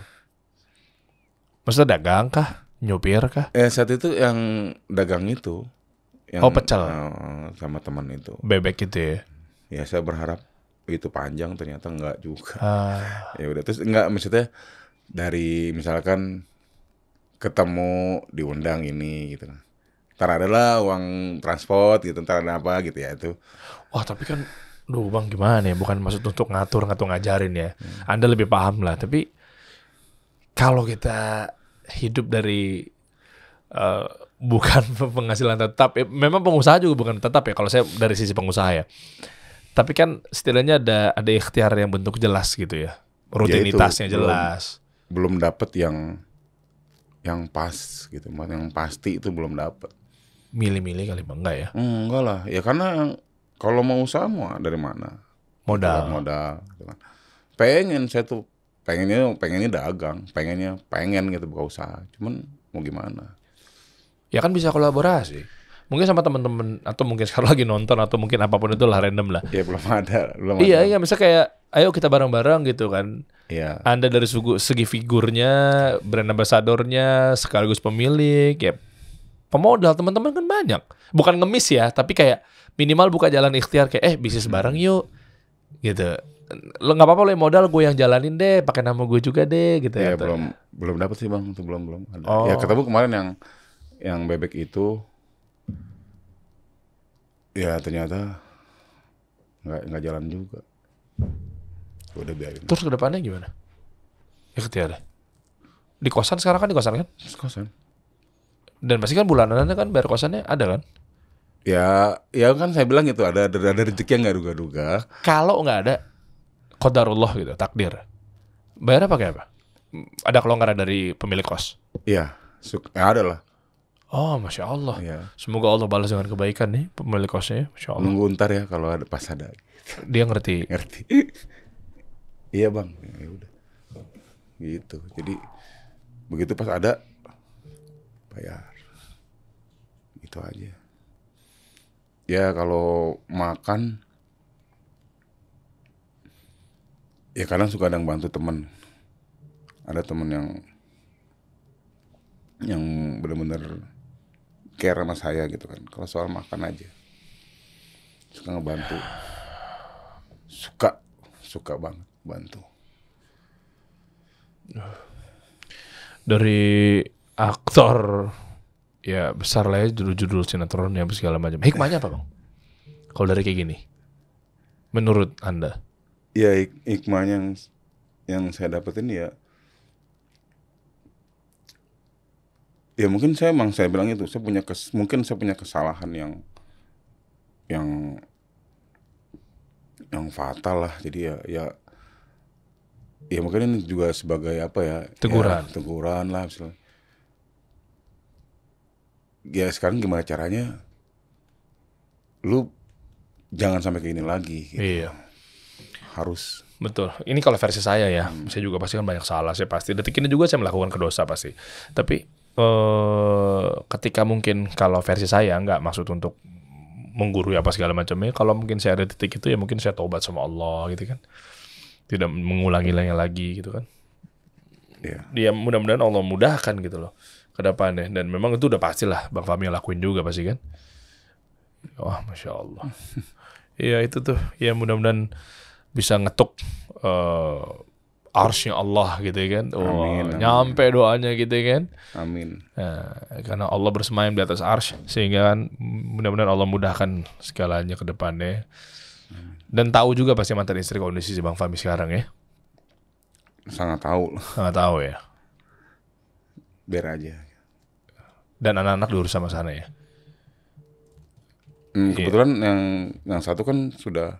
Maksudnya dagang kah? Nyupir kah? Eh saat itu yang dagang itu. Yang, oh pecel. Eh, sama teman itu. Bebek gitu ya? Ya saya berharap itu panjang ternyata nggak juga. Ah. Ya udah terus nggak maksudnya dari misalkan ketemu diundang ini gitu kan ntar ada lah uang transport gitu ntar ada apa gitu ya itu wah tapi kan duh bang gimana ya bukan maksud untuk ngatur ngatur ngajarin ya anda lebih paham lah tapi kalau kita hidup dari uh, bukan penghasilan tetap ya, memang pengusaha juga bukan tetap ya kalau saya dari sisi pengusaha ya tapi kan setidaknya ada ada ikhtiar yang bentuk jelas gitu ya rutinitasnya Yaitu, jelas belum, belum dapet yang yang pas gitu yang pasti itu belum dapet milih-milih kali enggak ya? Hmm, enggak lah, ya karena kalau mau usaha mau dari mana? Modal. Dari modal. Gitu kan. Pengen saya tuh pengennya pengennya dagang, pengennya pengen gitu buka usaha. Cuman mau gimana? Ya kan bisa kolaborasi. Mungkin sama temen-temen atau mungkin sekarang lagi nonton atau mungkin apapun itu lah random lah. Iya belum ada, belum iya, ada. Iya, iya kayak ayo kita bareng-bareng gitu kan. Iya. Anda dari segi figurnya, brand ambassadornya, sekaligus pemilik, ya pemodal teman-teman kan banyak bukan ngemis ya tapi kayak minimal buka jalan ikhtiar kayak eh bisnis hmm. bareng yuk gitu lo nggak apa-apa lo modal gue yang jalanin deh pakai nama gue juga deh gitu iya, ya, ya belum ya. belum dapet sih bang itu belum belum ada. Ya, oh. ya ketemu kemarin yang yang bebek itu ya ternyata nggak nggak jalan juga udah biarin terus kedepannya gimana ikhtiar deh di kosan sekarang kan di kosan kan di kosan dan pasti kan bulanannya kan bayar kosannya ada kan? Ya, ya kan saya bilang itu ada ada, ada rezeki yang nggak duga-duga. Kalau nggak ada, kodarullah gitu, takdir. Bayar apa pakai apa? Ada kelonggaran dari pemilik kos? Iya, ya ada lah. Oh, masya Allah. Ya. Semoga Allah balas dengan kebaikan nih pemilik kosnya. Masya Allah. Nunggu ntar ya kalau ada pas ada. Dia ngerti. ngerti. iya bang. Ya udah. Gitu. Jadi begitu pas ada bayar itu aja ya kalau makan ya kadang suka ada yang bantu temen ada temen yang yang bener-bener care sama saya gitu kan kalau soal makan aja suka ngebantu suka suka banget bantu dari aktor ya besar lah ya judul-judul sinetron yang segala macam. Hikmahnya apa bang? Kalau dari kayak gini, menurut anda? Ya hik hikmahnya yang yang saya dapetin ya ya mungkin saya emang saya bilang itu saya punya kes, mungkin saya punya kesalahan yang yang yang fatal lah jadi ya ya ya mungkin ini juga sebagai apa ya teguran ya, teguran lah misalnya ya sekarang gimana caranya lu jangan sampai kayak ini lagi gitu. iya harus betul ini kalau versi saya ya hmm. saya juga pasti kan banyak salah saya pasti detik ini juga saya melakukan kedosa pasti tapi eh, ketika mungkin kalau versi saya nggak maksud untuk menggurui apa segala macamnya kalau mungkin saya ada titik itu ya mungkin saya tobat sama Allah gitu kan tidak mengulangi lagi gitu kan yeah. dia ya, mudah-mudahan Allah mudahkan gitu loh ke depannya dan memang itu udah pastilah Bang Fahmi lakuin juga pasti kan. Wah, masya Allah. Iya itu tuh. Iya mudah-mudahan bisa ngetuk uh, eh, arsnya Allah gitu ya kan. Oh, amin, nyampe doanya gitu ya kan. Amin. Nah, karena Allah bersemayam di atas arsy sehingga kan mudah-mudahan Allah mudahkan segalanya ke depannya. Dan tahu juga pasti mantan istri kondisi si Bang Fahmi sekarang ya. Sangat tahu. Sangat tahu ya. Biar aja dan anak-anak diurus sama sana ya. Hmm, iya. kebetulan yeah. yang yang satu kan sudah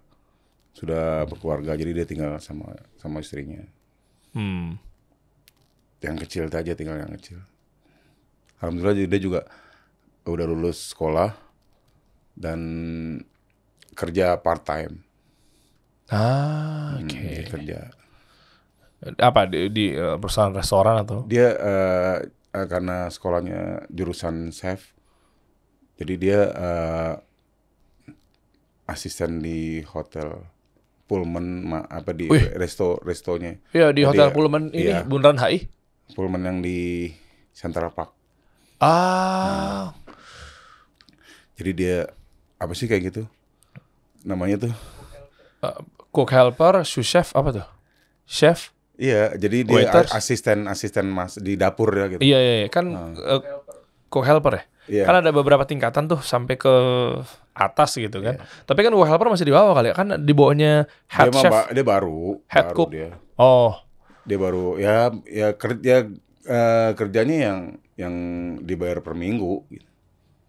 sudah berkeluarga jadi dia tinggal sama sama istrinya. Hmm. Yang kecil aja tinggal yang kecil. Alhamdulillah jadi dia juga udah lulus sekolah dan kerja part time. Ah, hmm, oke. Okay. kerja apa di, di eh, perusahaan restoran atau? Dia uh, uh, karena sekolahnya jurusan chef jadi dia uh, asisten di hotel Pullman ma, apa di Wih. resto restonya Iya di jadi, hotel ya, Pullman ini ya, Bundaran HI Pullman yang di Central Park ah nah, jadi dia apa sih kayak gitu namanya tuh uh, cook helper sous chef apa tuh chef Iya, jadi dia asisten asisten mas di dapur ya gitu. Iya, iya, iya. kan hmm. uh, co-helper ya. Yeah. Kan ada beberapa tingkatan tuh sampai ke atas gitu kan. Yeah. Tapi kan co-helper masih di bawah kali ya. Kan di bawahnya head dia chef. Ba dia baru, head baru cook. Dia. Oh. Dia baru ya ya kerja ya, uh, eh, kerjanya yang yang dibayar per minggu gitu.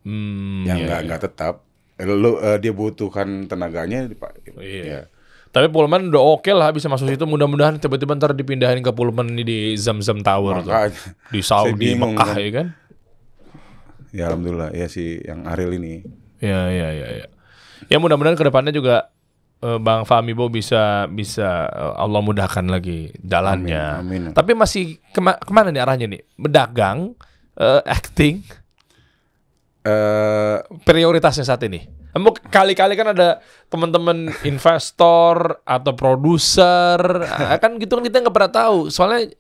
Hmm, yang enggak iya, iya. tetap. Lu, uh, dia butuhkan tenaganya, Pak. Iya. Yeah. Tapi Pullman udah oke okay lah bisa masuk situ. Mudah-mudahan tiba-tiba ntar dipindahin ke Pullman ini di Zam Tower Maka, tuh. Di Saudi, Mekah kan. ya kan. Ya alhamdulillah ya si yang Aril ini. Ya ya ya ya. Ya mudah-mudahan kedepannya juga eh, Bang Fahmi Bo bisa bisa eh, Allah mudahkan lagi jalannya. Amin, amin. Tapi masih kema kemana nih arahnya nih? Berdagang, uh, acting. Uh, prioritasnya saat ini? Emang kali-kali kan ada teman-teman investor atau produser, eh, kan gitu kan kita nggak pernah tahu. Soalnya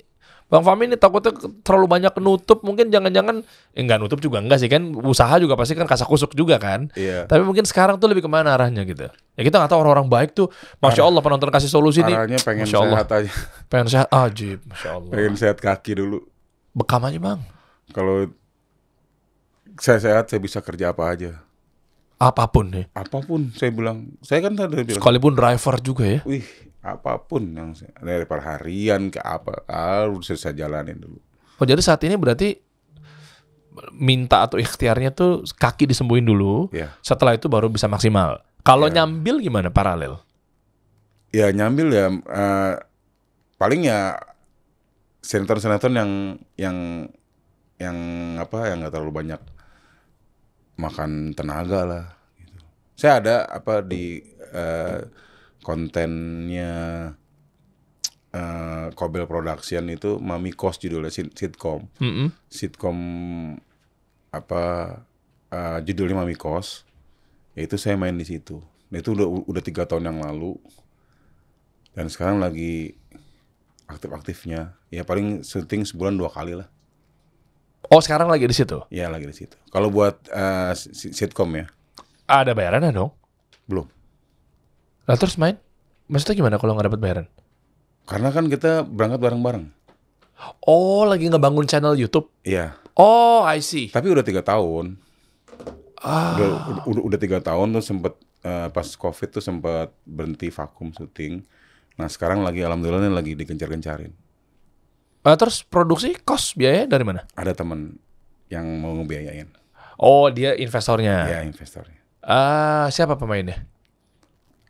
Bang Fahmi ini takutnya terlalu banyak nutup, mungkin jangan-jangan eh, nutup juga enggak sih kan usaha juga pasti kan kusuk juga kan. Yeah. Tapi mungkin sekarang tuh lebih kemana arahnya gitu. Ya kita nggak tahu orang-orang baik tuh, masya Allah penonton kasih solusi nih. Arahnya pengen masya Allah. sehat aja. Pengen sehat, ajib, masya Allah. Pengen sehat kaki dulu. Bekam aja bang. Kalau saya sehat, saya bisa kerja apa aja. Apapun ya. Apapun saya bilang. Saya kan tadi bilang. Sekalipun driver juga ya. Wih, apapun yang saya, dari perharian ke apa harus saya jalanin dulu. Oh jadi saat ini berarti minta atau ikhtiarnya tuh kaki disembuhin dulu. Ya. Setelah itu baru bisa maksimal. Kalau ya. nyambil gimana paralel? Ya nyambil ya uh, paling ya senator-senator yang yang yang apa yang nggak terlalu banyak makan tenaga lah gitu. Saya ada apa di uh, kontennya uh, eh, Kobel Production itu Mami Kos judulnya sit sitcom. Mm -hmm. Sitcom apa uh, judulnya Mami Kos. Ya itu saya main di situ. Nah, itu udah udah tiga tahun yang lalu. Dan sekarang lagi aktif-aktifnya. Ya paling syuting sebulan dua kali lah. Oh sekarang lagi di situ? Iya lagi di situ. Kalau buat uh, sitkom ya? Ada bayaran dong? Belum. Nah terus main? Maksudnya gimana kalau nggak dapat bayaran? Karena kan kita berangkat bareng-bareng. Oh lagi ngebangun channel YouTube? Iya. Oh I see. Tapi udah tiga tahun. Ah. Udah, udah, udah tiga tahun tuh sempet uh, pas covid tuh sempet berhenti vakum syuting. Nah sekarang lagi alhamdulillah lagi digencar-gencarin. Uh, terus produksi kos biaya dari mana? Ada temen yang mau ngebiayain. Oh, dia investornya. Iya investornya. Uh, siapa pemainnya?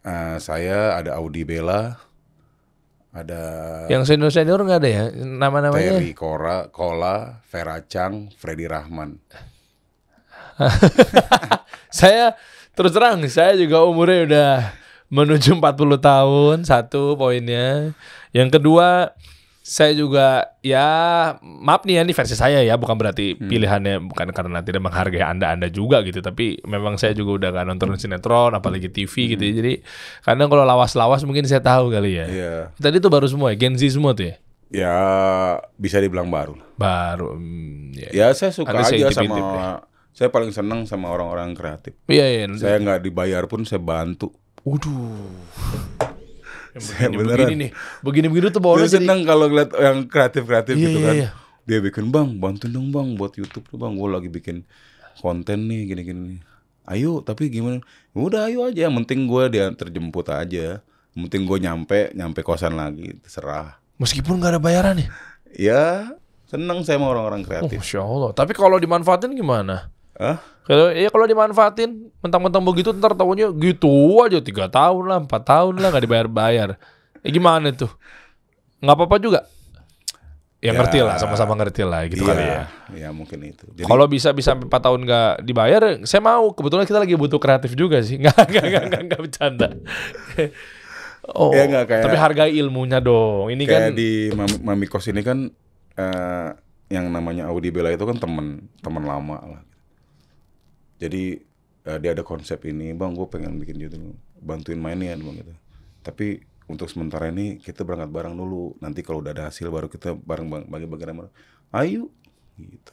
Uh, saya ada Audi Bella, ada yang senior senior nggak ada ya nama-namanya? Terry Kora, Kola, Vera Chang, Freddy Rahman. saya terus terang, saya juga umurnya udah menuju 40 tahun satu poinnya. Yang kedua, saya juga ya maaf nih ya ini versi saya ya bukan berarti hmm. pilihannya bukan karena tidak menghargai anda anda juga gitu tapi memang saya juga udah gak nonton hmm. sinetron apalagi TV hmm. gitu ya, jadi kadang kalau lawas-lawas mungkin saya tahu kali ya yeah. tadi tuh baru semua ya Gen Z semua tuh ya ya bisa dibilang baru baru ya. ya saya suka aja saya sama ya. saya paling seneng sama orang-orang kreatif iya, iya, iya. saya nggak dibayar pun saya bantu Waduh yang begini, Beneran. begini nih. Begini-begini tuh bawa jadi... seneng kalau ngeliat yang kreatif-kreatif yeah, gitu iya, kan. Yeah, yeah. Dia bikin, bang bantuin dong bang buat Youtube tuh bang. Gue lagi bikin konten nih gini-gini. Ayo, tapi gimana? Udah ayo aja, yang penting gue dia terjemput aja. Yang penting gue nyampe, nyampe kosan lagi, terserah. Meskipun gak ada bayaran ya? ya, seneng saya sama orang-orang kreatif. Oh, Masya Allah. Tapi kalau dimanfaatin gimana? Hah? Kalau ya kalau dimanfaatin mentang-mentang begitu ntar tahunnya gitu aja tiga tahun lah empat tahun lah nggak dibayar-bayar. Ya gimana tuh? Nggak apa-apa juga. Ya, ya ngerti lah, sama-sama ngerti lah gitu iya, kali ya. Iya mungkin itu. kalau bisa bisa empat tahun nggak dibayar, saya mau. Kebetulan kita lagi butuh kreatif juga sih. Nggak nggak nggak nggak, nggak bercanda. oh, ya, nggak, kayak, tapi harga ilmunya dong. Ini kayak kan di Mami, Mami Kos ini kan. Uh, yang namanya Audi Bella itu kan temen temen lama lah jadi uh, dia ada konsep ini bang gue pengen bikin gitu bantuin mainnya bang gitu tapi untuk sementara ini kita berangkat bareng dulu nanti kalau udah ada hasil baru kita bareng bang bagi bagi nama ayo gitu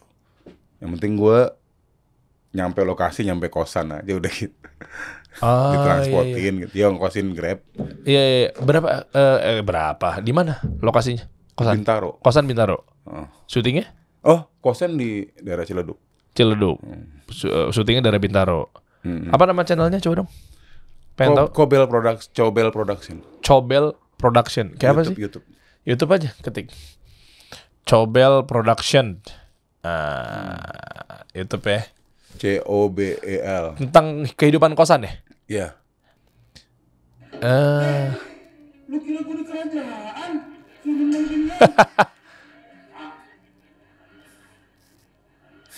yang penting gue nyampe lokasi nyampe kosan aja udah gitu ah, ditransportin iya, iya. gitu yang kosin grab iya, iya. iya. berapa eh, eh, berapa di mana lokasinya kosan Bintaro kosan Bintaro oh. syutingnya oh kosan di daerah Ciledug Ciledug. Eh, syutingnya dari Bintaro. Hmm. Apa nama channelnya coba dong? Pengen Co tahu? Cobel Production. Cobel Production. Cobel Production. Kayak YouTube, apa sih? YouTube. YouTube aja ketik. Cobel Production. Uh, YouTube ya. C O B E L. Tentang kehidupan kosan ya? Iya. Eh. Uh, lu kira gue kerajaan?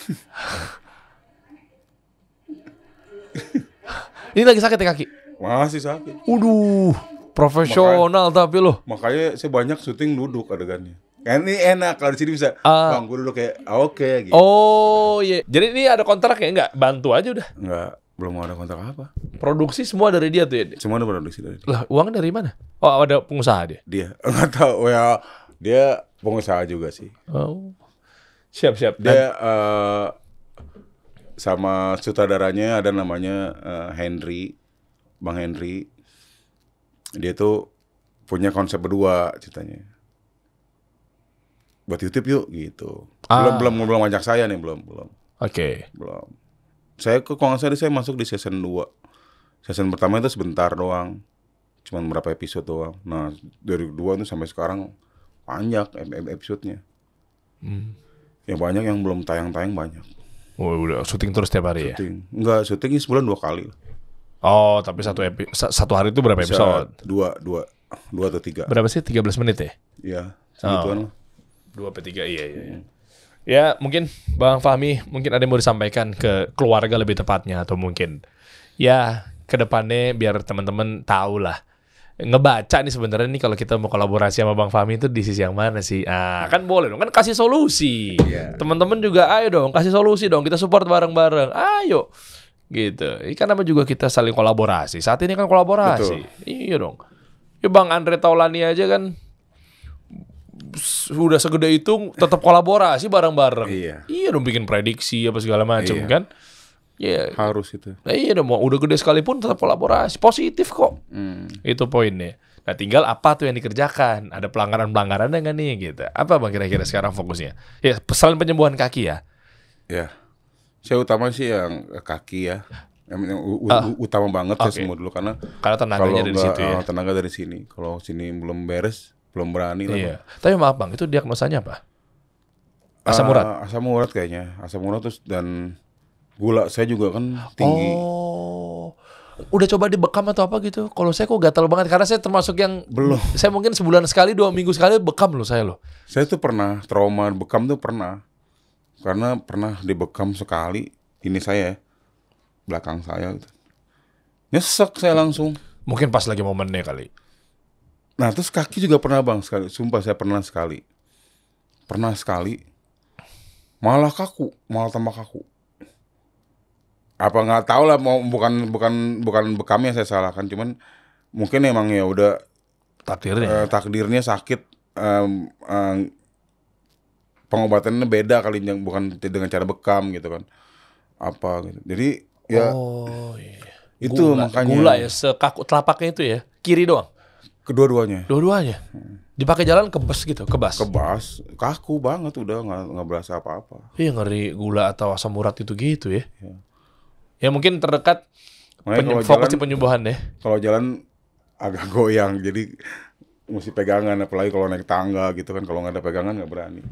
Ini lagi sakit ya kaki? Masih sakit. Uduh, profesional makanya, tapi loh. Makanya saya banyak syuting duduk adegannya. Kan ini enak kalau di sini bisa uh, bang gue duduk kayak ah, oke okay, gitu. Oh iya. Jadi ini ada kontrak ya enggak? Bantu aja udah. Enggak, belum ada kontrak apa. Produksi semua dari dia tuh ya. Semua ada produksi dari dia. Lah, uang dari mana? Oh, ada pengusaha dia. Dia enggak tahu ya. Dia pengusaha juga sih. Oh. Siap siap. Dia uh, sama sutradaranya ada namanya uh, Henry, Bang Henry. Dia tuh punya konsep berdua ceritanya. Buat YouTube yuk gitu. Ah. Belum belum belum ngajak saya nih belum belum. Oke. Okay. Belum. Saya ke konser saya, masuk di season 2. Season pertama itu sebentar doang. Cuman berapa episode doang. Nah, dari dua itu sampai sekarang banyak panjang episodenya. Hmm Ya banyak yang belum tayang-tayang banyak. Oh, udah syuting terus tiap hari ya? syuting. ya? Enggak, syutingnya sebulan dua kali. Oh, tapi satu epi satu hari itu berapa Bisa episode? Dua, dua, dua atau tiga. Berapa sih? 13 menit ya? Iya, segituan oh. Dua atau tiga, iya, iya. Hmm. Ya, mungkin Bang Fahmi, mungkin ada yang mau disampaikan ke keluarga lebih tepatnya, atau mungkin ya kedepannya biar teman-teman tahu lah ngebaca nih sebenarnya nih kalau kita mau kolaborasi sama Bang Fahmi itu di sisi yang mana sih? Ah, nah, kan boleh dong, kan kasih solusi. Yeah. Teman-teman juga ayo dong kasih solusi dong, kita support bareng-bareng. Ayo. Gitu. Ini kan nama juga kita saling kolaborasi. Saat ini kan kolaborasi. Betul. Iya dong. Ya Bang Andre Taulani aja kan sudah segede itu tetap kolaborasi bareng-bareng. Iya. iya dong bikin prediksi apa segala macam iya. kan. Iya. Yeah. Harus itu. Nah, iya udah mau udah gede sekalipun tetap kolaborasi positif kok. Hmm. Itu poinnya. Nah tinggal apa tuh yang dikerjakan? Ada pelanggaran pelanggaran enggak nih gitu? Apa bang kira-kira sekarang fokusnya? Ya pesan penyembuhan kaki ya. Ya. Saya utama sih yang kaki ya. Yang, uh, utama banget okay. ya semua dulu karena karena tenaganya dari situ ya. Ah, tenaga dari sini. Kalau sini belum beres, belum berani lah. Iya. Tapi maaf bang, itu diagnosanya apa? Asam urat. Uh, asam urat kayaknya. Asam urat terus dan Gula saya juga kan tinggi. Oh. Udah coba dibekam atau apa gitu? Kalau saya kok gatal banget karena saya termasuk yang belum. Saya mungkin sebulan sekali, dua minggu sekali bekam loh saya loh. Saya tuh pernah trauma bekam tuh pernah. Karena pernah dibekam sekali ini saya belakang saya gitu. Nyesek saya langsung. Mungkin pas lagi momennya kali. Nah terus kaki juga pernah bang sekali. Sumpah saya pernah sekali. Pernah sekali. Malah kaku. Malah tambah kaku apa nggak tahu lah mau bukan bukan bukan bekam yang saya salahkan cuman mungkin emang ya udah takdirnya uh, takdirnya sakit um, um, pengobatannya beda kali yang bukan dengan cara bekam gitu kan apa gitu jadi ya oh, iya. itu gula, makanya gula ya sekaku telapaknya itu ya kiri doang kedua-duanya kedua duanya hmm. dipakai jalan kebas gitu kebas kebas kaku banget udah nggak nggak berasa apa-apa iya ngeri gula atau asam urat itu gitu ya, ya Ya mungkin terdekat penye- fokus di penyembuhan deh. Ya. Kalau jalan agak goyang jadi mesti pegangan apalagi kalau naik tangga gitu kan kalau nggak ada pegangan nggak berani.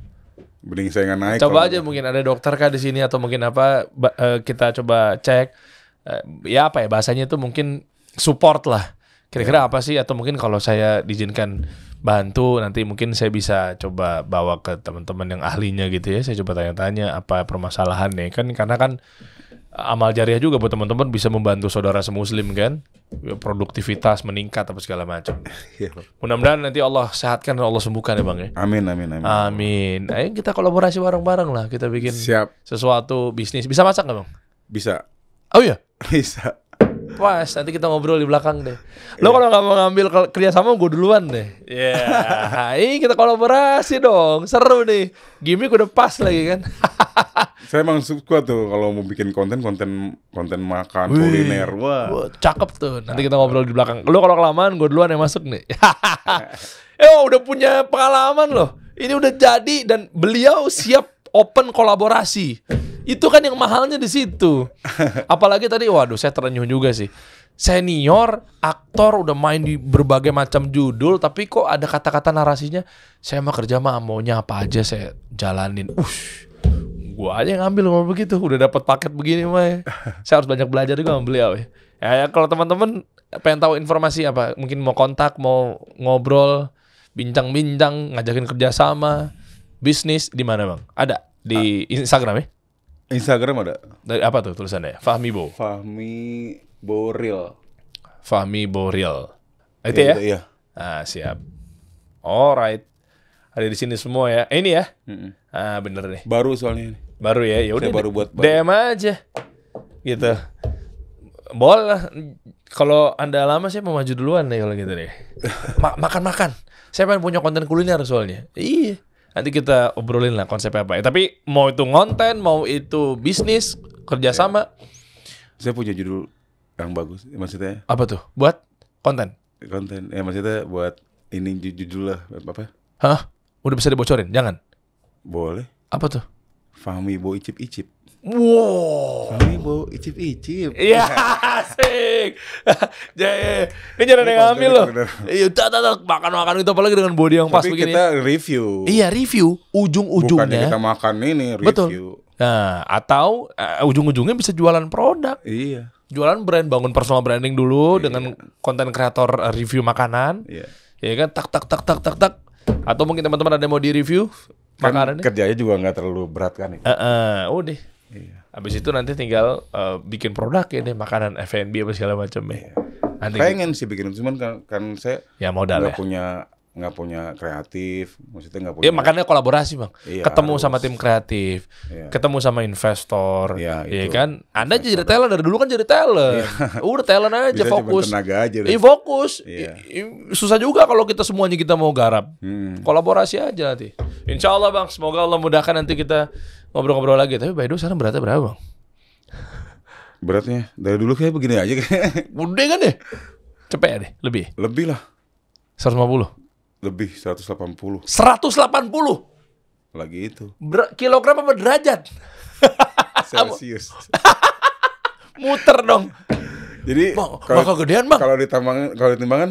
Mending saya nggak naik. Coba aja enggak. mungkin ada dokter kah di sini atau mungkin apa eh, kita coba cek eh, ya apa ya bahasanya itu mungkin support lah. Kira-kira ya. apa sih atau mungkin kalau saya diizinkan bantu nanti mungkin saya bisa coba bawa ke teman-teman yang ahlinya gitu ya saya coba tanya-tanya apa permasalahannya kan karena kan amal jariah juga buat teman-teman bisa membantu saudara semuslim kan ya, produktivitas meningkat apa segala macam. Iya, Mudah-mudahan nanti Allah sehatkan dan Allah sembuhkan ya bang ya. Amin amin amin. Amin. Ayo kita kolaborasi bareng-bareng lah kita bikin Siap. sesuatu bisnis. Bisa masak nggak bang? Bisa. Oh iya. Bisa. Pas nanti kita ngobrol di belakang deh. Lo iya. kalau nggak mau ngambil kerjasama gue duluan deh. Iya. Yeah. Ini kita kolaborasi dong. Seru nih. Gimik udah pas lagi kan. Saya emang suka tuh kalau mau bikin konten konten konten makan Wih, kuliner. Wah. Wah. Cakep tuh. Nanti kita ngobrol di belakang. lo kalau kelamaan gue duluan yang masuk nih. eh udah punya pengalaman loh. Ini udah jadi dan beliau siap open kolaborasi. Itu kan yang mahalnya di situ. Apalagi tadi waduh saya terenyuh juga sih senior aktor udah main di berbagai macam judul tapi kok ada kata-kata narasinya saya mah kerja mah maunya apa aja saya jalanin ush gua aja yang ngambil kalau begitu udah dapat paket begini mah saya harus banyak belajar juga sama beliau ya. ya, ya, kalau teman-teman pengen tahu informasi apa mungkin mau kontak mau ngobrol bincang-bincang ngajakin kerjasama bisnis di mana bang ada di ah. Instagram ya Instagram ada Dari apa tuh tulisannya Fahmi Bo Fahmi Boril Fahmi Boril itu ya, ya? Iya. ah siap alright ada di sini semua ya ini ya mm -mm. ah bener nih baru soalnya ini baru ya ya udah baru buat DM baru. aja gitu boleh kalau anda lama sih mau maju duluan nih kalau gitu deh Ma makan makan saya pengen punya konten kuliner soalnya iya nanti kita obrolin lah konsep apa ya tapi mau itu konten mau itu bisnis kerjasama saya punya judul yang bagus maksudnya apa tuh buat konten konten ya maksudnya buat ini judul lah apa Hah? Udah bisa dibocorin? Jangan. Boleh. Apa tuh? Fahmi Bo Icip Icip. Wow. Fahmi Bo Icip Icip. Iya asik. Jadi ini jangan ada yang ngambil loh. Iya, makan makan itu apalagi dengan body yang pas begini. Tapi kita review. Iya review. Ujung ujungnya. Bukannya kita makan ini review. Betul. Nah atau uh, eh, ujung ujungnya bisa jualan produk. Iya. Jualan brand bangun personal branding dulu iya. dengan konten kreator eh, review makanan. Iya. Iya kan tak tak tak tak tak tak atau mungkin teman-teman ada yang mau di review kan Makanan kerjanya juga nggak terlalu berat kan? itu. Uh, uh, udah. Iya. Abis itu nanti tinggal uh, bikin produk ya deh makanan F&B apa segala macam ya. Iya. Nanti pengen sih bikin cuman kan, kan saya ya modal ya. punya nggak punya kreatif, maksudnya nggak iya, punya. ya makanya kolaborasi bang. Iya, ketemu harus. sama tim kreatif, iya. ketemu sama investor, iya, ya kan. Anda investor. jadi talent dari dulu kan jadi talent. Iya. Udah talent aja Bisa fokus. tenaga aja. Iya fokus. Iya. Susah juga kalau kita semuanya kita mau garap. Hmm. Kolaborasi aja nanti. Insya Allah bang, semoga Allah mudahkan nanti kita ngobrol-ngobrol lagi. Tapi by the way sekarang beratnya berapa bang? Beratnya dari dulu kayak begini aja kayak. Udah kan deh. Cepet ya deh, lebih. Ya? Lebih lah. 150. Lebih 180. 180. Lagi itu. Ber kilogram apa derajat? Celsius. Muter dong. Jadi bang, kalau bakal gedean, Bang. Kalau ditambangan kalau ditimbangan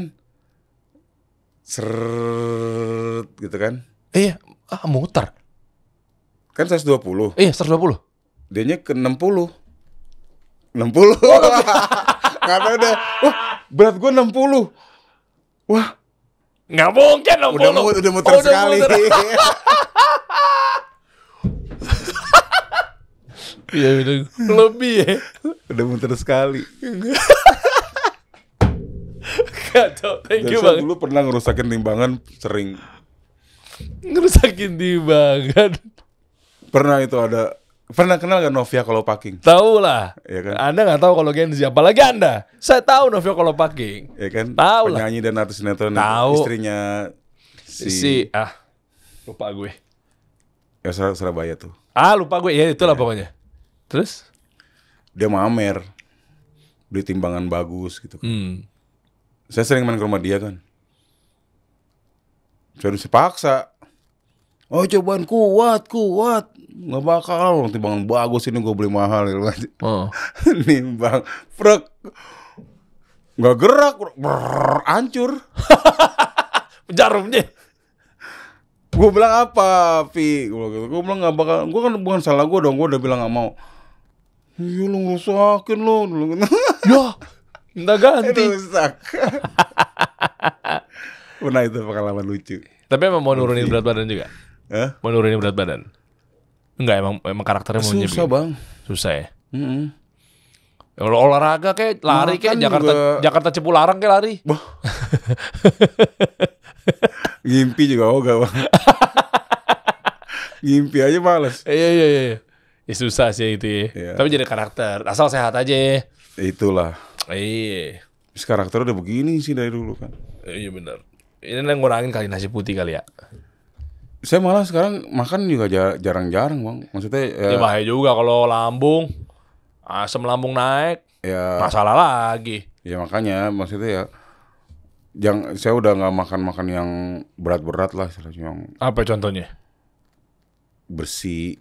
seret gitu kan. Iya, ah, muter. Kan 120. Iya, 120. Dianya ke 60. 60. Oh, Karena udah, wah, berat gua 60. Wah, Nggak mungkin dong udah, mau, Udah muter oh, sekali. Iya udah lebih ya. Udah muter sekali. Kacau, thank you banget. dulu pernah ngerusakin timbangan sering. Ngerusakin timbangan. Pernah itu ada Pernah kenal gak Novia kalau packing? Tahu lah. Ya kan? Anda nggak tahu kalau Gen Z, apalagi Anda. Saya tahu Novia kalau packing. Ya kan? Tahu lah. Penyanyi dan artis sinetron. Tahu. Istrinya si... si ah lupa gue. Ya Surabaya tuh. Ah lupa gue ya itulah ya. pokoknya. Terus? Dia mamer, beli timbangan bagus gitu kan. Hmm. Saya sering main ke rumah dia kan. Saya paksa. Oh cobaan kuat kuat nggak bakal nanti bangun bagus ini gue beli mahal gitu kan. Oh. Nimbang, frek, nggak gerak, brrr, hancur. Jarumnya. Gue bilang apa, Pi? Gue gitu. bilang nggak bakal. Gue kan bukan salah gue dong. Gue udah bilang nggak mau. Iya lu ngerusakin lu. Gitu. ya, minta ganti. Rusak. Pernah itu pengalaman lucu. Tapi emang mau nurunin berat badan juga? Eh? Mau nurunin berat badan? Enggak emang emang karakternya mau Susah bang. Susah ya. Mm -hmm. olahraga kayak lari nah, kayak Jakarta juga... Jakarta larang kayak lari. Bah. Ngimpi juga oh gak bang. Ngimpi aja males. Iya, iya iya iya. Ya, susah sih itu ya. Iya. Tapi jadi karakter. Asal sehat aja. Ya. Itulah. Iya. Karakter udah begini sih dari dulu kan. Iya bener Ini yang ngurangin kali nasi putih kali ya saya malah sekarang makan juga jarang-jarang bang maksudnya ya, ya bahaya juga kalau lambung asam lambung naik ya masalah lagi ya makanya maksudnya ya yang saya udah nggak makan makan yang berat-berat lah yang apa contohnya bersih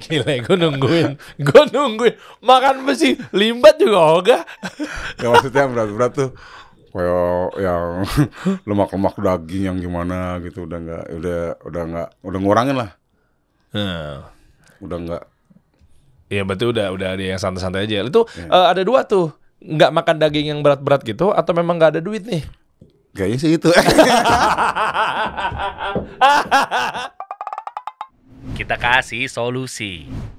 Gila gue nungguin Gue nungguin Makan besi Limbat juga oga Ya maksudnya berat-berat tuh kayak yang lemak-lemak daging yang gimana gitu udah nggak udah udah nggak udah ngurangin lah hmm. udah nggak Iya berarti udah udah ada yang santai-santai aja. Itu ya. uh, ada dua tuh, nggak makan daging yang berat-berat gitu, atau memang nggak ada duit nih? Kayaknya sih itu. Kita kasih solusi.